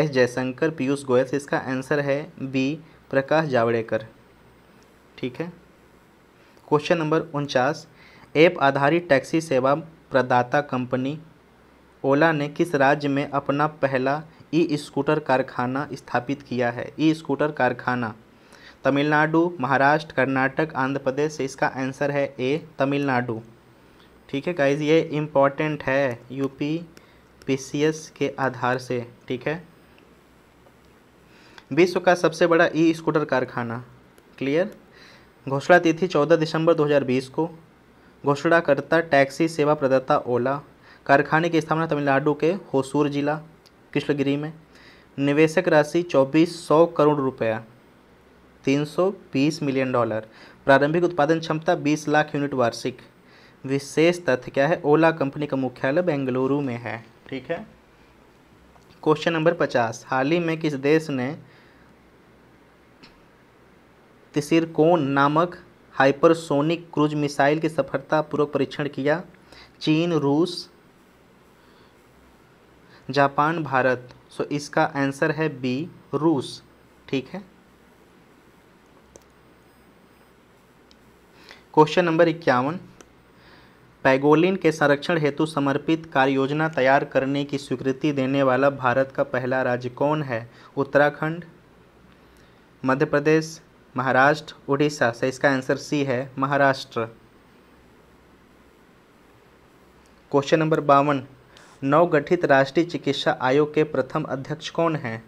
एस जयशंकर पीयूष गोयल से इसका आंसर है बी प्रकाश जावड़ेकर ठीक है क्वेश्चन नंबर उनचास ऐप आधारित टैक्सी सेवा प्रदाता कंपनी ओला ने किस राज्य में अपना पहला ई स्कूटर कारखाना स्थापित किया है ई स्कूटर कारखाना तमिलनाडु महाराष्ट्र कर्नाटक आंध्र प्रदेश इसका आंसर है ए तमिलनाडु ठीक है गाइज ये इम्पॉर्टेंट है यूपी पी के आधार से ठीक है विश्व का सबसे बड़ा ई स्कूटर कारखाना क्लियर घोषणा तिथि 14 दिसंबर 2020 को घोषणाकर्ता टैक्सी सेवा प्रदाता ओला कारखाने की स्थापना तमिलनाडु के होसूर जिला कृष्णगिरी में निवेशक राशि चौबीस सौ करोड़ रुपया 320 मिलियन डॉलर प्रारंभिक उत्पादन क्षमता 20 लाख यूनिट वार्षिक विशेष तथ्य क्या है ओला कंपनी का मुख्यालय बेंगलुरु में है ठीक है क्वेश्चन नंबर पचास हाल ही में किस देश ने तिसिरकोन नामक हाइपरसोनिक क्रूज मिसाइल की सफलतापूर्वक परीक्षण किया चीन रूस जापान भारत सो इसका आंसर है बी रूस ठीक है क्वेश्चन नंबर इक्यावन पैगोलिन के संरक्षण हेतु समर्पित कार्य योजना तैयार करने की स्वीकृति देने वाला भारत का पहला राज्य कौन है उत्तराखंड मध्य प्रदेश महाराष्ट्र उड़ीसा से इसका आंसर सी है महाराष्ट्र क्वेश्चन नंबर बावन नवगठित राष्ट्रीय चिकित्सा आयोग के प्रथम अध्यक्ष कौन हैं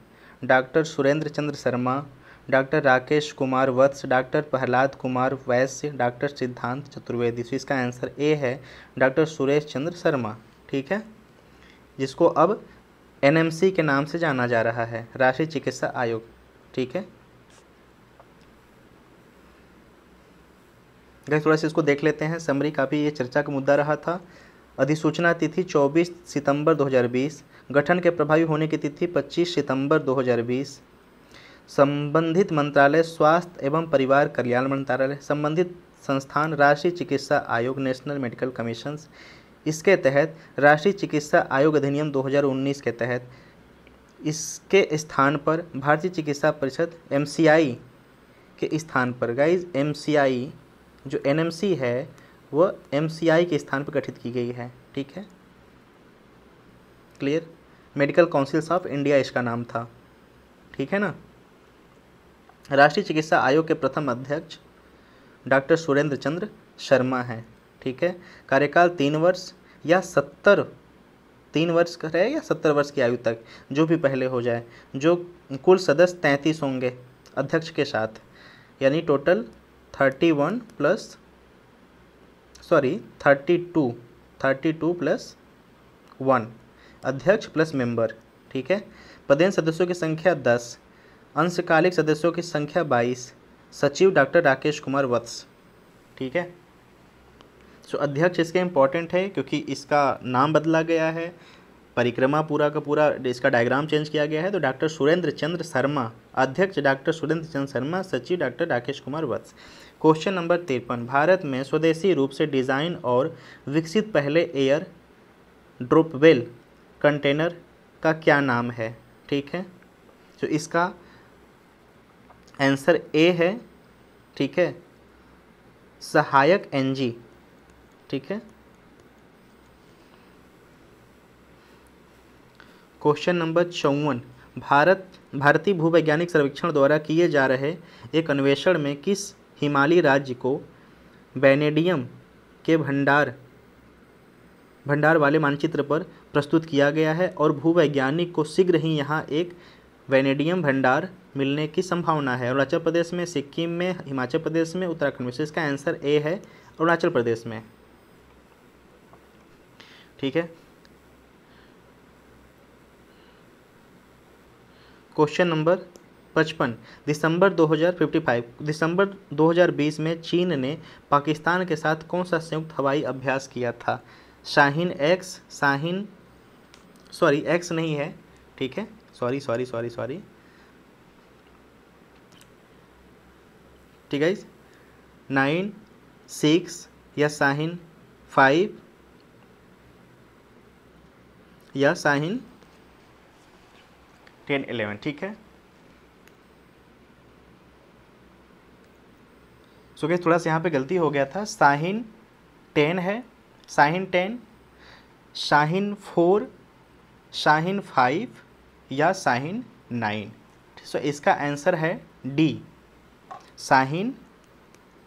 doctor Surendra Chandra Sharma doctor Rakesh Kumar Vats doctor Prahlad Kumar Vaishya doctor सिद्धांत चतुर्वेदी तो इसका आंसर ए है डॉक्टर सुरेश चंद्र शर्मा ठीक है जिसको अब एनएमसी के नाम से जाना जा रहा है राष्ट्रीय चिकित्सा आयोग ठीक है थोड़ा सा इसको देख लेते हैं समरी काफ़ी ये चर्चा का मुद्दा रहा था अधिसूचना तिथि 24 सितंबर 2020 गठन के प्रभावी होने की तिथि 25 सितंबर संबंधित मंत्रालय स्वास्थ्य एवं परिवार कल्याण मंत्रालय संबंधित संस्थान राष्ट्रीय चिकित्सा आयोग नेशनल मेडिकल कमीशन इसके तहत राष्ट्रीय चिकित्सा आयोग अधिनियम 2019 के तहत इसके स्थान पर भारतीय चिकित्सा परिषद एम के स्थान पर गाइज एम जो एन है वह एम के स्थान पर गठित की गई है ठीक है clear Medical Councils of India इसका नाम था ठीक है ना राष्ट्रीय चिकित्सा आयोग के प्रथम अध्यक्ष डॉक्टर सुरेंद्र चंद्र शर्मा हैं ठीक है कार्यकाल तीन वर्ष या सत्तर तीन वर्ष का रहे या सत्तर वर्ष की आयु तक जो भी पहले हो जाए जो कुल सदस्य तैंतीस होंगे अध्यक्ष के साथ यानी total thirty one plus sorry thirty two thirty two plus one अध्यक्ष प्लस मेंबर ठीक है पदेन सदस्यों की संख्या दस अंशकालिक सदस्यों की संख्या बाईस सचिव डॉक्टर राकेश कुमार वत्स ठीक है सो अध्यक्ष इसके इम्पॉर्टेंट है क्योंकि इसका नाम बदला गया है परिक्रमा पूरा का पूरा इसका डायग्राम चेंज किया गया है तो डॉक्टर सुरेंद्र चंद्र शर्मा अध्यक्ष डॉक्टर सुरेंद्र चंद्र शर्मा सचिव doctor Rakesh Kumar Vats question number तिरपन भारत में स्वदेशी रूप से डिज़ाइन और विकसित पहले एयर ड्रोपवेल कंटेनर का क्या नाम है ठीक है तो इसका आंसर ए है ठीक है सहायक एनजी ठीक है क्वेश्चन नंबर चौवन भारत भारतीय भूवैज्ञानिक सर्वेक्षण द्वारा किए जा रहे एक अन्वेषण में किस हिमालयी राज्य को बेनेडियम के भंडार भंडार वाले मानचित्र पर प्रस्तुत किया गया है और भूवैज्ञानिक को शीघ्र ही यहाँ एक वेनेडियम भंडार मिलने की संभावना है अरुणाचल प्रदेश में सिक्किम में हिमाचल प्रदेश में उत्तराखंड में इसका आंसर ए है अरुणाचल प्रदेश में ठीक है क्वेश्चन नंबर पचपन दिसंबर 2055 दिसंबर 2020 में चीन ने पाकिस्तान के साथ कौन सा संयुक्त हवाई अभ्यास किया था Shaheen X Shaheen sorry X नहीं है ठीक है सॉरी सॉरी सॉरी सॉरी ठीक है नाइन सिक्स या साइन फाइव या साइन टेन एलेवन ठीक है सो so, थोड़ा सा यहाँ पे गलती हो गया था साहिन टेन है Shaheen ten Shaheen four Shaheen five या साहिन नाइन सो इसका आंसर है डी साहिन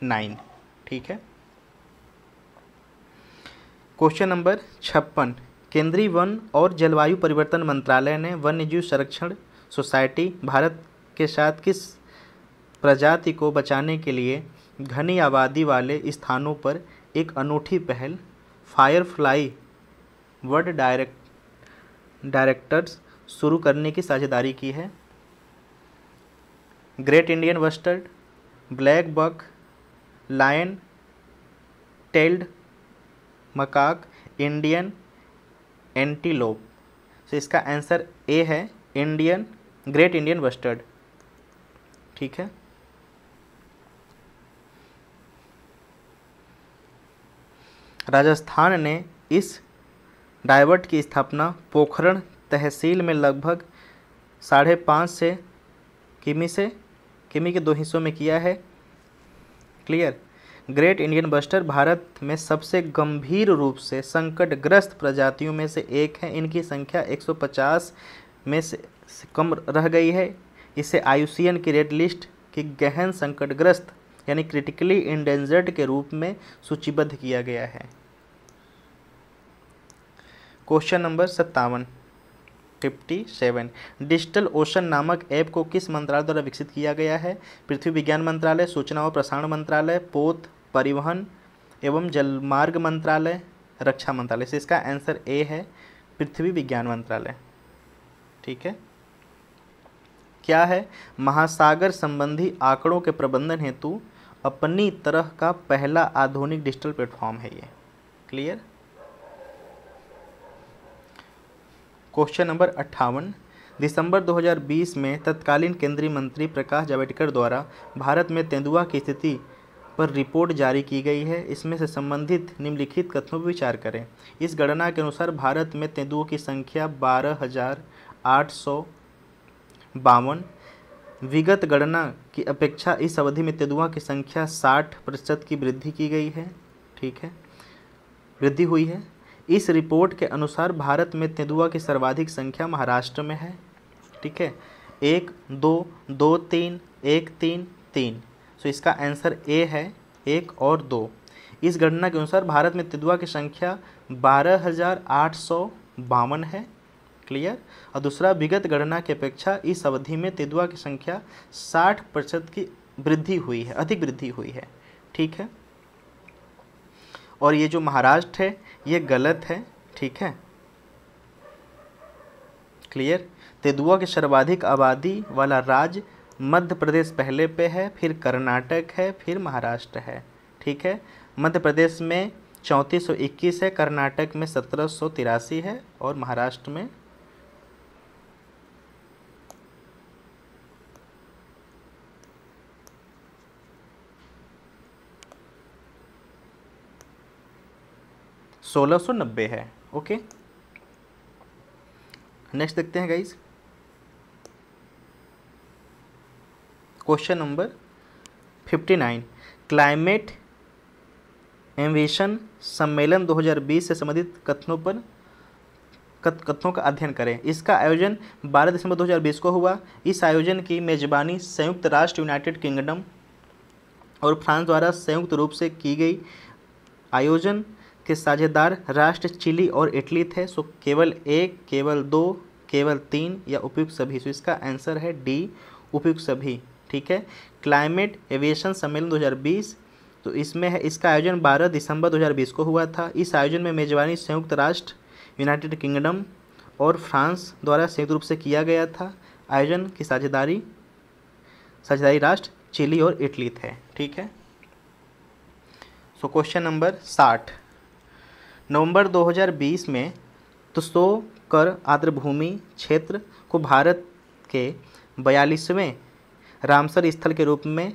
नाइन ठीक है क्वेश्चन नंबर छप्पन केंद्रीय वन और जलवायु परिवर्तन मंत्रालय ने वन्य जीव संरक्षण सोसाइटी भारत के साथ किस प्रजाति को बचाने के लिए घनी आबादी वाले स्थानों पर एक अनूठी पहल फायरफ्लाई वर्ड डायरेक्ट डायरेक्टर्स शुरू करने की साझेदारी की है great Indian bustard blackbuck lion tailed macaque Indian antelope so इसका आंसर ए है इंडियन ग्रेट इंडियन बस्टर्ड ठीक है राजस्थान ने इस डाइवर्ट की स्थापना पोखरण तहसील में लगभग साढ़े पाँच से किमी से किमी के दो हिस्सों में किया है clear great Indian bustard Bharat में सबसे गंभीर रूप से संकटग्रस्त प्रजातियों में से एक है इनकी संख्या 150 में से कम रह गई है इसे आयुसीएन की रेड लिस्ट की गहन संकटग्रस्त यानी क्रिटिकली इंडेंजर्ड के रूप में सूचीबद्ध किया गया है क्वेश्चन नंबर सत्तावन फिफ्टी सेवन डिजिटल ओशन नामक ऐप को किस मंत्रालय द्वारा विकसित किया गया है पृथ्वी विज्ञान मंत्रालय सूचना और प्रसारण मंत्रालय पोत परिवहन एवं जलमार्ग मंत्रालय रक्षा मंत्रालय से इसका आंसर ए है पृथ्वी विज्ञान मंत्रालय ठीक है क्या है महासागर संबंधी आंकड़ों के प्रबंधन हेतु अपनी तरह का पहला आधुनिक डिजिटल प्लेटफॉर्म है ये क्लियर क्वेश्चन नंबर अट्ठावन दिसंबर 2020 में तत्कालीन केंद्रीय मंत्री प्रकाश जावड़ेकर द्वारा भारत में तेंदुआ की स्थिति पर रिपोर्ट जारी की गई है इसमें से संबंधित निम्नलिखित कथनों पर विचार करें इस गणना के अनुसार भारत में तेंदुओं की संख्या बारह हजार आठ सौ बावन विगत गणना की अपेक्षा इस अवधि में तेंदुआ की संख्या साठ प्रतिशत की वृद्धि की गई है ठीक है वृद्धि हुई है इस रिपोर्ट के अनुसार भारत में तेंदुआ की सर्वाधिक संख्या महाराष्ट्र में है ठीक है एक दो दो तीन एक तीन तीन सो इसका आंसर ए है एक और दो इस गणना के अनुसार भारत में तेंदुआ की संख्या बारह हज़ार आठ सौ बावन है क्लियर और दूसरा विगत गणना की अपेक्षा इस अवधि में तेंदुआ की संख्या साठ प्रतिशत की वृद्धि हुई है अधिक वृद्धि हुई है ठीक है और ये जो महाराष्ट्र है ये गलत है ठीक है क्लियर तेदुआ की सर्वाधिक आबादी वाला राज्य मध्य प्रदेश पहले पे है फिर कर्नाटक है फिर महाराष्ट्र है ठीक है मध्य प्रदेश में चौंतीस है कर्नाटक में सत्रह है और महाराष्ट्र में 1690 है ओके नेक्स्ट देखते हैं guys question number 59 climate ambition सम्मेलन 2020 से संबंधित कथनों पर कथनों का अध्ययन करें इसका आयोजन 12 दिसंबर 2020 को हुआ इस आयोजन की मेजबानी संयुक्त राष्ट्र यूनाइटेड किंगडम और फ्रांस द्वारा संयुक्त रूप से की गई आयोजन के साझेदार राष्ट्र चिली और इटली थे सो केवल एक केवल दो केवल तीन या उपयुक्त सभी सो इसका आंसर है डी उपयुक्त सभी ठीक है क्लाइमेट एविएशन सम्मेलन 2020 तो इसमें है इसका आयोजन 12 दिसंबर 2020 को हुआ था इस आयोजन में मेजबानी संयुक्त राष्ट्र यूनाइटेड किंगडम और फ्रांस द्वारा संयुक्त रूप से किया गया था आयोजन की साझेदारी साझेदारी राष्ट्र चिली और इटली थे ठीक है सो क्वेश्चन नंबर साठ नवंबर 2020 में तुस्तो कर आर्द्रभूमि क्षेत्र को भारत के बयालीसवें रामसर स्थल के रूप में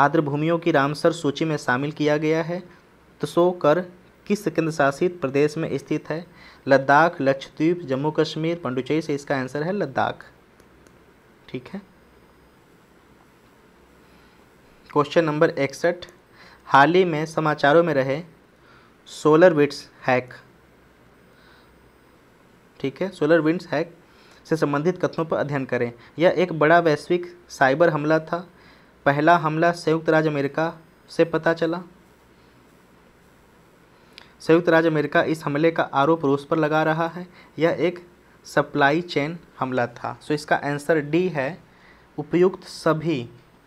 आर्द्रभूमियों की रामसर सूची में शामिल किया गया है तुसो कर किस केंद्र शासित प्रदेश में स्थित है लद्दाख लक्षद्वीप जम्मू कश्मीर पंडुचेरी से इसका आंसर है लद्दाख ठीक है क्वेश्चन नंबर इकसठ हाल ही में समाचारों में रहे सोलर विंड्स हैक ठीक है सोलर विंड्स हैक से संबंधित कथनों पर अध्ययन करें यह एक बड़ा वैश्विक साइबर हमला था पहला हमला संयुक्त राज्य अमेरिका से पता चला संयुक्त राज्य अमेरिका इस हमले का आरोप रूस पर लगा रहा है यह एक सप्लाई चेन हमला था सो इसका आंसर डी है उपयुक्त सभी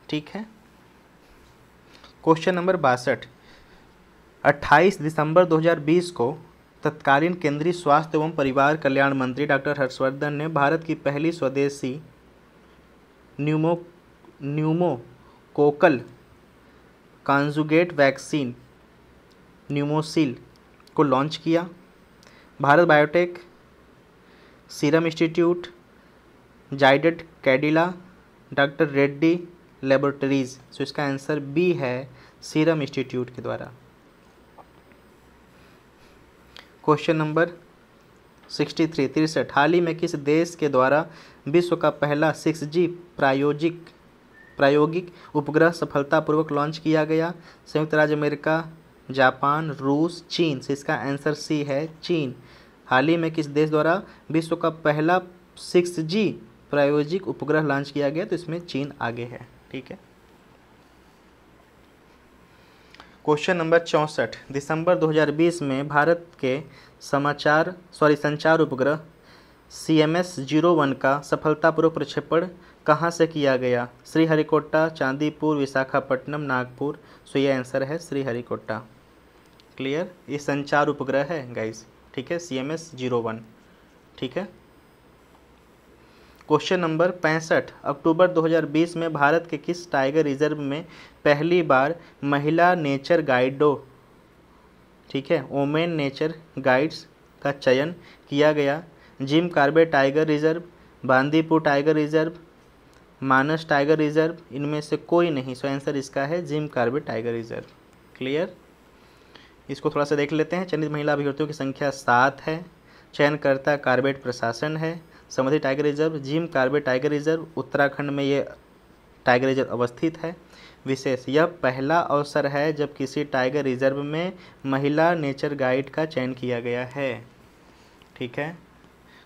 ठीक है क्वेश्चन नंबर बासठ 28 दिसंबर 2020 को तत्कालीन केंद्रीय स्वास्थ्य एवं परिवार कल्याण मंत्री डॉक्टर हर्षवर्धन ने भारत की पहली स्वदेशी pneumo pneumococcal conjugate vaccine Pneumosil को लॉन्च किया Bharat Biotech Serum Institute Zydus Cadila doctor Reddy Laboratories so इसका आंसर बी है सीरम इंस्टीट्यूट के द्वारा क्वेश्चन नंबर सिक्सटी थ्री तिरसठ हाल ही में किस देश के द्वारा विश्व का पहला सिक्स जी प्रायोजिक प्रायोगिक उपग्रह सफलतापूर्वक लॉन्च किया गया संयुक्त राज्य अमेरिका जापान रूस चीन से इसका आंसर सी है चीन हाल ही में किस देश द्वारा विश्व का पहला सिक्स जी प्रायोजिक उपग्रह लॉन्च किया गया तो इसमें चीन आगे है ठीक है क्वेश्चन नंबर चौंसठ दिसंबर 2020 में भारत के समाचार सॉरी संचार उपग्रह C M S zero one का सफलतापूर्वक प्रक्षेपण कहाँ से किया गया श्रीहरिकोटा चांदीपुर विशाखापट्टनम नागपुर सो ये आंसर है श्रीहरिकोटा क्लियर ये संचार उपग्रह है गाइस ठीक है C M S zero one ठीक है क्वेश्चन नंबर पैंसठ अक्टूबर 2020 में भारत के किस टाइगर रिजर्व में पहली बार महिला नेचर गाइडो ठीक है ओमेन नेचर गाइड्स का चयन किया गया Jim Corbett tiger reserve Bandipur tiger reserve Manas tiger reserve इनमें से कोई नहीं सो आंसर इसका है Jim Corbett tiger reserve clear इसको थोड़ा सा देख लेते हैं चयनित महिला अभ्यर्थियों की संख्या सात है चयनकर्ता कार्बेट प्रशासन है समुद्री tiger reserve Jim Corbett tiger reserve Uttarakhand में ये टाइगर रिजर्व अवस्थित है विशेष यह पहला अवसर है जब किसी टाइगर रिजर्व में महिला नेचर गाइड का चयन किया गया है ठीक है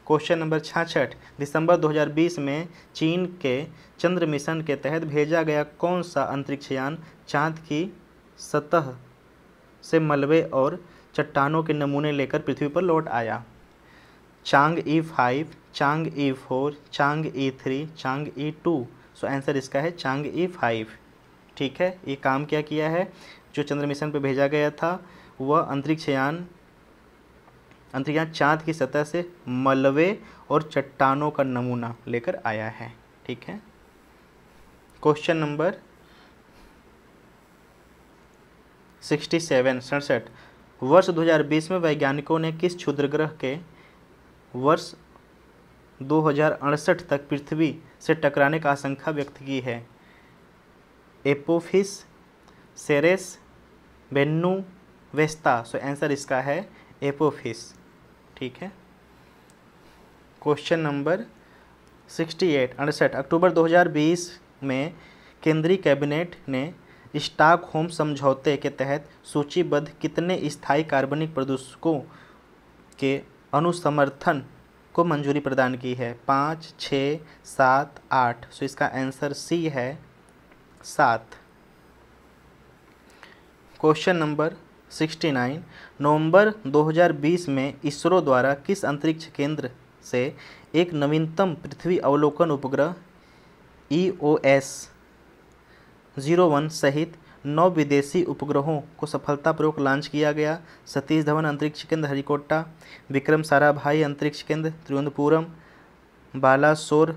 क्वेश्चन नंबर छाछठ दिसंबर 2020 में चीन के चंद्र मिशन के तहत भेजा गया कौन सा अंतरिक्ष यान चाँद की सतह से मलबे और चट्टानों के नमूने लेकर पृथ्वी पर लौट आया Chang'e five Chang'e four Chang'e three Chang'e two so answer इसका है चांग ए फाइव ठीक है ये काम क्या किया है जो चंद्र मिशन पर भेजा गया था वह अंतरिक्षयान अंतरिक्षयान चाँद की सतह से मलबे और चट्टानों का नमूना लेकर आया है ठीक है क्वेश्चन नंबर सिक्सटी सेवन सड़सठ वर्ष 2020 में वैज्ञानिकों ने किस क्षुद्रग्रह के वर्ष दो तक पृथ्वी से टकराने का आशंका व्यक्त की है Apophis Ceres Bennu Vesta so answer इसका है एपोफिस ठीक है क्वेश्चन नंबर 68 अड़सठ अक्टूबर 2020 में केंद्रीय कैबिनेट ने स्टाक होम समझौते के तहत सूचीबद्ध कितने स्थायी कार्बनिक प्रदूषकों के अनुसमर्थन को मंजूरी प्रदान की है पाँच छ सात आठ सो इसका आंसर सी है सात क्वेश्चन नंबर सिक्सटी दो नवंबर 2020 में इसरो द्वारा किस अंतरिक्ष केंद्र से एक नवीनतम पृथ्वी अवलोकन उपग्रह E e O S zero one सहित नौ विदेशी उपग्रहों को सफलतापूर्वक लॉन्च किया गया सतीश धवन अंतरिक्ष केंद्र हरिकोटा विक्रम साराभाई अंतरिक्ष केंद्र Thiruvananthapuram Balasore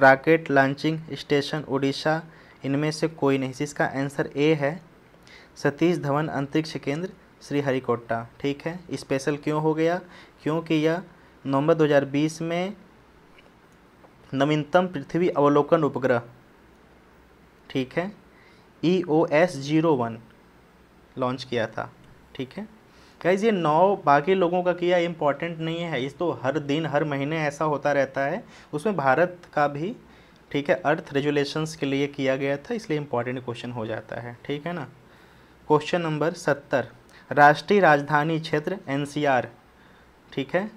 rocket launching station Odisha इनमें से कोई नहीं इसका आंसर ए है सतीश धवन अंतरिक्ष केंद्र श्रीहरिकोटा ठीक है स्पेशल क्यों हो गया क्योंकि यह नवंबर 2020 में नवीनतम पृथ्वी अवलोकन उपग्रह ठीक है E O S zero one launch किया था ठीक है कैज ये नौ बाकी लोगों का किया इम्पॉर्टेंट नहीं है इस तो हर दिन हर महीने ऐसा होता रहता है उसमें भारत का भी ठीक है अर्थ रेजुलेशंस के लिए किया गया था इसलिए इम्पॉर्टेंट क्वेश्चन हो जाता है ठीक है ना क्वेश्चन नंबर सत्तर राष्ट्रीय राजधानी क्षेत्र एनसीआर ठीक है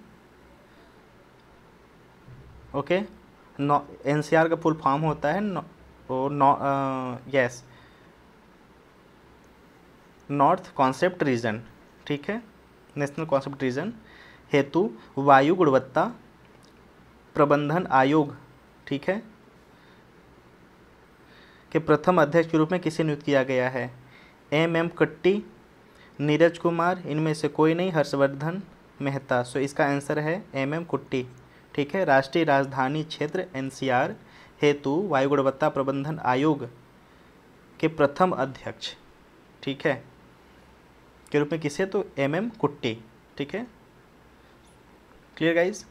ओके नौ एन का फुल फॉर्म होता है नौ, नौ, यस नॉर्थ कॉन्सेप्ट रीजन ठीक है नेशनल कॉन्सेप्ट रीजन हेतु वायु गुणवत्ता प्रबंधन आयोग ठीक है के प्रथम अध्यक्ष के रूप में किसे नियुक्त किया गया है एम एम कट्टी नीरज कुमार इनमें से कोई नहीं हर्षवर्धन मेहता सो इसका आंसर है एम एम कुट्टी ठीक है राष्ट्रीय राजधानी क्षेत्र एनसीआर हेतु वायु गुणवत्ता प्रबंधन आयोग के प्रथम अध्यक्ष ठीक है के रूप में किसे तो एम एम कुट्टी ठीक है क्लियर गाइज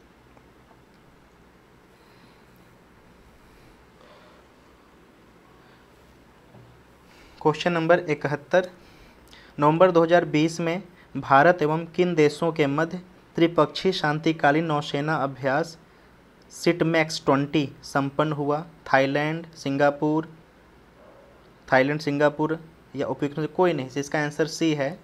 क्वेश्चन नंबर इकहत्तर नवंबर 2020 में भारत एवं किन देशों के मध्य त्रिपक्षीय शांतिकालीन नौसेना अभ्यास सिटमैक्स ट्वेंटी संपन्न हुआ थाईलैंड सिंगापुर थाईलैंड सिंगापुर या उपयुक्त कोई नहीं इसका आंसर सी है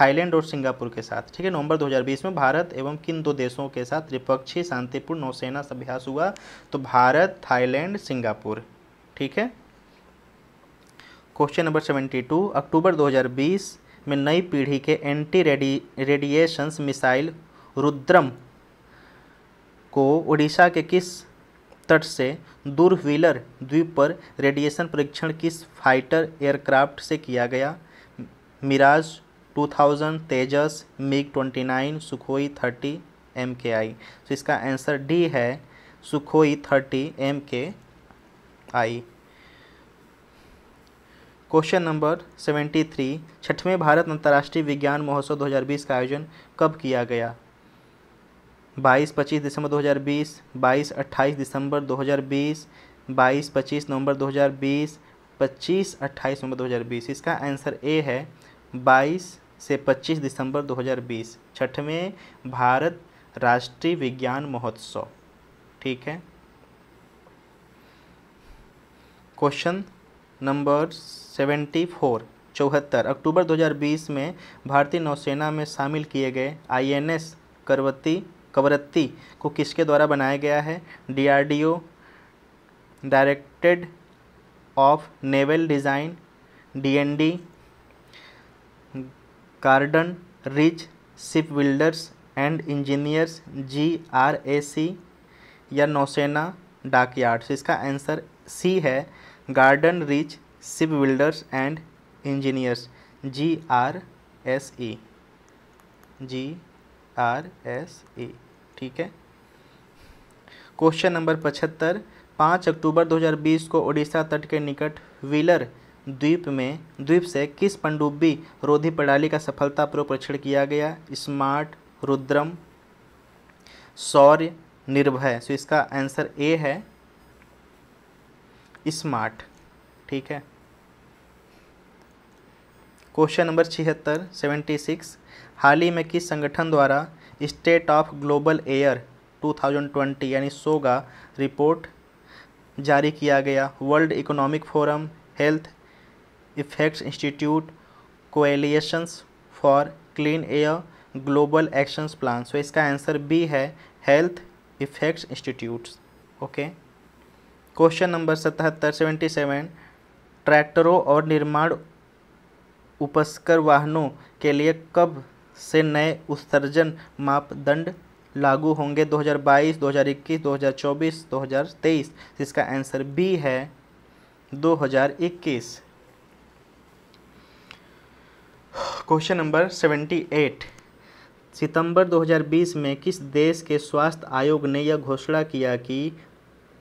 थाईलैंड और सिंगापुर के साथ ठीक है नवंबर 2020 में भारत एवं किन दो देशों के साथ त्रिपक्षीय शांतिपूर्ण नौसेना अभ्यास हुआ तो भारत थाईलैंड सिंगापुर ठीक है क्वेश्चन नंबर 72 अक्टूबर 2020 में नई पीढ़ी के anti ready radiations missile Rudram को उड़ीसा के किस तट से दूर व्हीलर द्वीप पर रेडिएशन परीक्षण किस फाइटर एयरक्राफ्ट से किया गया Mirage two thousand Tejas MiG twenty nine Sukhoi thirty M K I तो इसका आंसर डी है Sukhoi thirty M K I question number seventy three छठवें भारत अंतर्राष्ट्रीय विज्ञान महोत्सव 2020 का आयोजन कब किया गया 22 25 दिसंबर 2020 22 28 दिसंबर 2020 22 25 नवंबर 2020 25 28 नवंबर 2020 इसका आंसर ए है बाईस से 25 दिसंबर 2020 छठवें भारत राष्ट्रीय विज्ञान महोत्सव ठीक है क्वेश्चन नंबर सेवेंटी फोर चौहत्तर अक्टूबर 2020 में भारतीय नौसेना में शामिल किए गए आईएनएस करवती कवरत्ती को किसके द्वारा बनाया गया है DRDO directed of naval design DND Garden Reach Ship Builders and Engineers G R A C या नौसेना डाक यार्ड्स तो इसका आंसर सी है Garden Reach Ship Builders and Engineers G R S E G R S E ठीक है question number पचहत्तर पाँच अक्टूबर 2020 को ओडिशा तट के निकट व्हीलर द्वीप में द्वीप से किस पंडुब्बी रोधी प्रणाली का सफलतापूर्वक परीक्षण किया गया स्मार्ट रुद्रम सौर्य निर्भय सो इसका आंसर ए है स्मार्ट ठीक है क्वेश्चन नंबर छिहत्तर सेवेंटी सिक्स हाल ही में किस संगठन द्वारा स्टेट ऑफ ग्लोबल एयर 2020 यानी सोगा रिपोर्ट जारी किया गया World Economic Forum Health Effects Institute Coalitions for Clean Air Global Actions Plan so इसका आंसर बी है Health Effects Institutes okay question number सतहत्तर सेवेंटी सेवन ट्रैक्टरों और निर्माण उपस्कर वाहनों के लिए कब से नए उत्सर्जन मापदंड लागू होंगे 2022, 2021, 2024, 2023 इसका आंसर बी है 2021 क्वेश्चन नंबर सेवेंटी एट सितंबर 2020 में किस देश के स्वास्थ्य आयोग ने यह घोषणा किया कि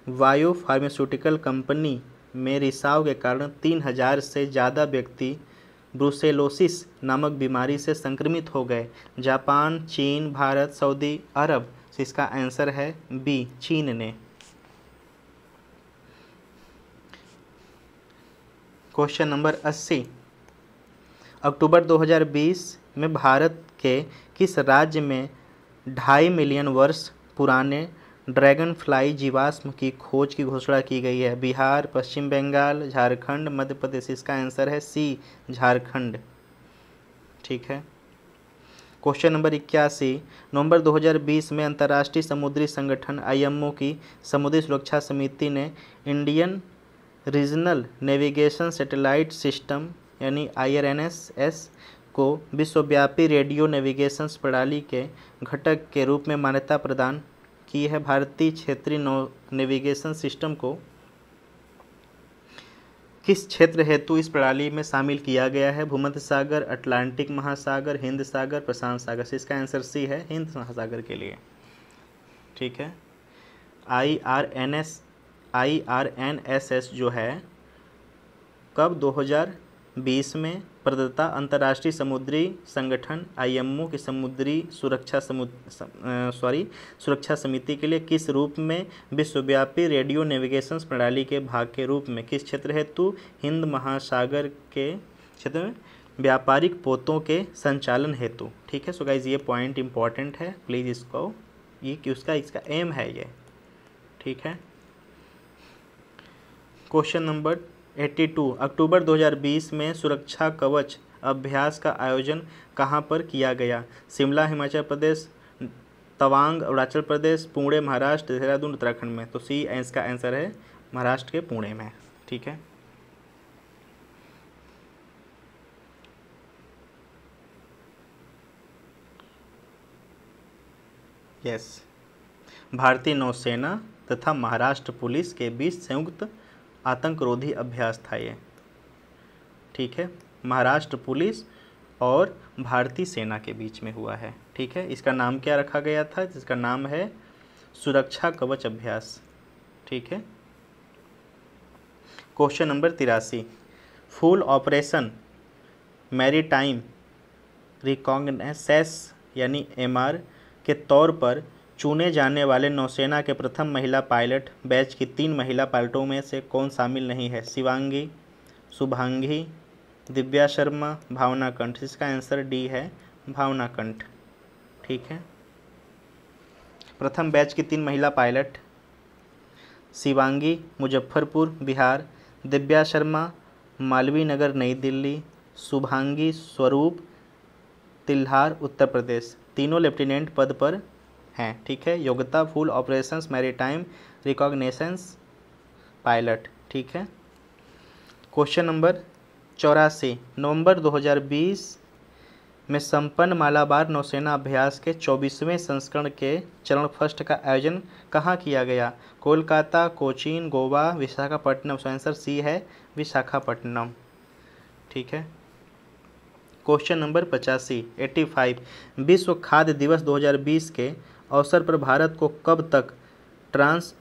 वायु फार्मास्यूटिकल कंपनी में रिसाव के कारण तीन हजार से ज़्यादा व्यक्ति ब्रुसेलोसिस नामक बीमारी से संक्रमित हो गए जापान चीन भारत सऊदी अरब इसका आंसर है बी चीन ने क्वेश्चन नंबर अस्सी अक्टूबर 2020 में भारत के किस राज्य में ढाई मिलियन वर्ष पुराने ड्रैगन फ्लाई जीवाश्म की खोज की घोषणा की गई है बिहार पश्चिम बंगाल झारखंड मध्य प्रदेश इसका आंसर है सी झारखंड ठीक है क्वेश्चन नंबर इक्यासी नवंबर 2020 में अंतर्राष्ट्रीय समुद्री संगठन आईएमओ की समुद्री सुरक्षा समिति ने Indian Regional Navigation Satellite System यानी आईआरएनएसएस को विश्वव्यापी रेडियो नेविगेशन प्रणाली के घटक के रूप में मान्यता प्रदान की है भारतीय क्षेत्रीय नेविगेशन सिस्टम को किस क्षेत्र हेतु इस प्रणाली में शामिल किया गया है भूमध्य सागर अटलांटिक महासागर हिंद सागर प्रशांत सागर से इसका आंसर सी है हिंद महासागर के लिए ठीक है I R N S I R N S S जो है कब बीस में प्रदत्ता अंतर्राष्ट्रीय समुद्री संगठन आईएमओ की समुद्री सुरक्षा समु सॉरी सुरक्षा समिति के लिए किस रूप में विश्वव्यापी रेडियो नेविगेशन प्रणाली के भाग के रूप में किस क्षेत्र हेतु हिंद महासागर के क्षेत्र में व्यापारिक पोतों के संचालन हेतु ठीक है सो गाइज ये पॉइंट इंपॉर्टेंट है प्लीज़ इसको ये कि उसका इसका एम है ये ठीक है क्वेश्चन नंबर 82 अक्टूबर 2020 में सुरक्षा कवच अभ्यास का आयोजन कहां पर किया गया शिमला हिमाचल प्रदेश तवांग अरुणाचल प्रदेश पुणे महाराष्ट्र देहरादून उत्तराखंड में तो सी एंस का आंसर है महाराष्ट्र के पुणे में ठीक है यस भारतीय नौसेना तथा महाराष्ट्र पुलिस के बीच संयुक्त आतंकरोधी अभ्यास था ये ठीक है महाराष्ट्र पुलिस और भारतीय सेना के बीच में हुआ है ठीक है इसका नाम क्या रखा गया था जिसका नाम है सुरक्षा कवच अभ्यास ठीक है क्वेश्चन नंबर तिरासी full operation maritime reconnaissance यानी एमआर के तौर पर चुने जाने वाले नौसेना के प्रथम महिला पायलट बैच की तीन महिला पायलटों में से कौन शामिल नहीं है शिवांगी शुभांगी दिव्या शर्मा भावना कंठ इसका आंसर डी है भावना कंठ ठीक है प्रथम बैच की तीन महिला पायलट शिवांगी मुजफ्फरपुर बिहार दिव्या शर्मा मालवी नगर नई दिल्ली शुभांगी स्वरूप तिल्हार उत्तर प्रदेश तीनों लेफ्टिनेंट पद पर हैं ठीक है योग्यता full operations maritime reconnaissance pilot ठीक है क्वेश्चन नंबर चौरासी नवंबर 2020 में संपन्न मालाबार नौसेना अभ्यास के चौबीसवें संस्करण के चरण फर्स्ट का आयोजन कहाँ किया गया कोलकाता कोचीन गोवा विशाखापट्टनम आंसर सी है विशाखापट्टनम ठीक है क्वेश्चन नंबर पचासी एट्टी फाइव विश्व खाद्य दिवस 2020 के अवसर पर भारत को कब तक ट्रांस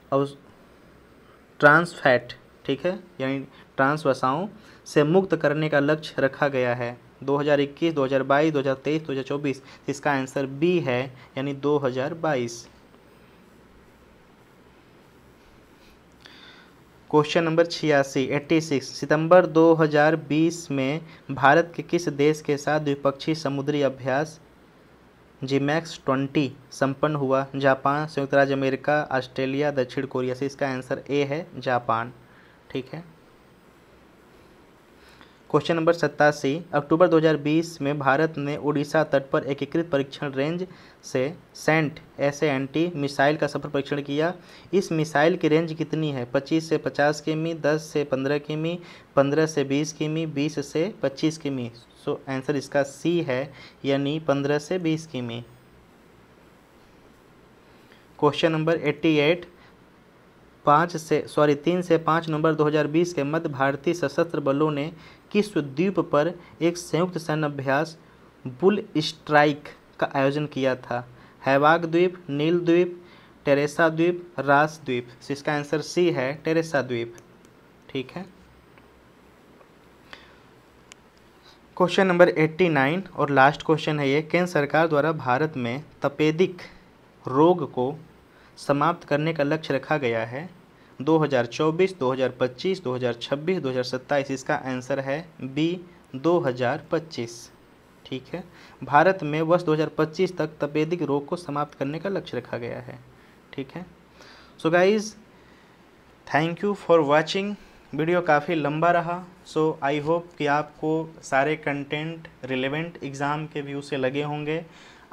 ट्रांस फैट ठीक है यानी ट्रांस वसाओं से मुक्त करने का लक्ष्य रखा गया है 2021, 2022, 2023, 2024 इसका आंसर बी है यानी 2022 क्वेश्चन नंबर छियासी एट्टी सिक्स सितंबर 2020 में भारत के किस देश के साथ द्विपक्षीय समुद्री अभ्यास जीमैक्स ट्वेंटी संपन्न हुआ जापान संयुक्त राज्य अमेरिका ऑस्ट्रेलिया दक्षिण कोरिया से इसका आंसर ए है जापान ठीक है क्वेश्चन नंबर सत्तासी अक्टूबर 2020 में भारत ने उड़ीसा तट पर एकीकृत परीक्षण रेंज से सेंट एस एंटी मिसाइल का सफल परीक्षण किया इस मिसाइल की रेंज कितनी है 25 से 50 किमी 10 से 15 किमी 15 से 20 किमी 20 से 25 किमी सो आंसर इसका सी है यानी 15 से 20 किमी क्वेश्चन नंबर 88 पाँच से सॉरी तीन से पाँच नवंबर 2020 के मध्य भारतीय सशस्त्र बलों ने किस द्वीप पर एक संयुक्त अभ्यास बुल स्ट्राइक का आयोजन किया था हैवाग द्वीप नील द्वीप टेरेसा द्वीप रास द्वीप इसका आंसर सी है टेरेसा द्वीप ठीक है क्वेश्चन नंबर एट्टी नाइन और लास्ट क्वेश्चन है ये केंद्र सरकार द्वारा भारत में तपेदिक रोग को समाप्त करने का लक्ष्य रखा गया है 2024, 2025, 2026, 2027 इसका आंसर है बी 2025 ठीक है भारत में वर्ष 2025 तक तपेदिक रोग को समाप्त करने का लक्ष्य रखा गया है ठीक है so guys thank you for watching video काफ़ी लंबा रहा सो आई होप कि आपको सारे कंटेंट रिलेवेंट एग्ज़ाम के व्यू से लगे होंगे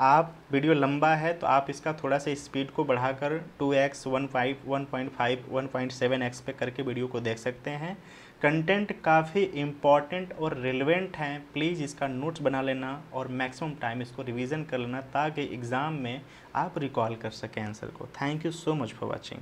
आप वीडियो लंबा है तो आप इसका थोड़ा सा स्पीड को बढ़ाकर 2x, 1.5, 1.5, 1.7x पे करके वीडियो को देख सकते हैं कंटेंट काफ़ी इम्पॉर्टेंट और रिलेवेंट हैं प्लीज़ इसका नोट्स बना लेना और मैक्सिमम टाइम इसको रिवीजन कर लेना ताकि एग्ज़ाम में आप रिकॉल कर सकें आंसर को thank you so much for watching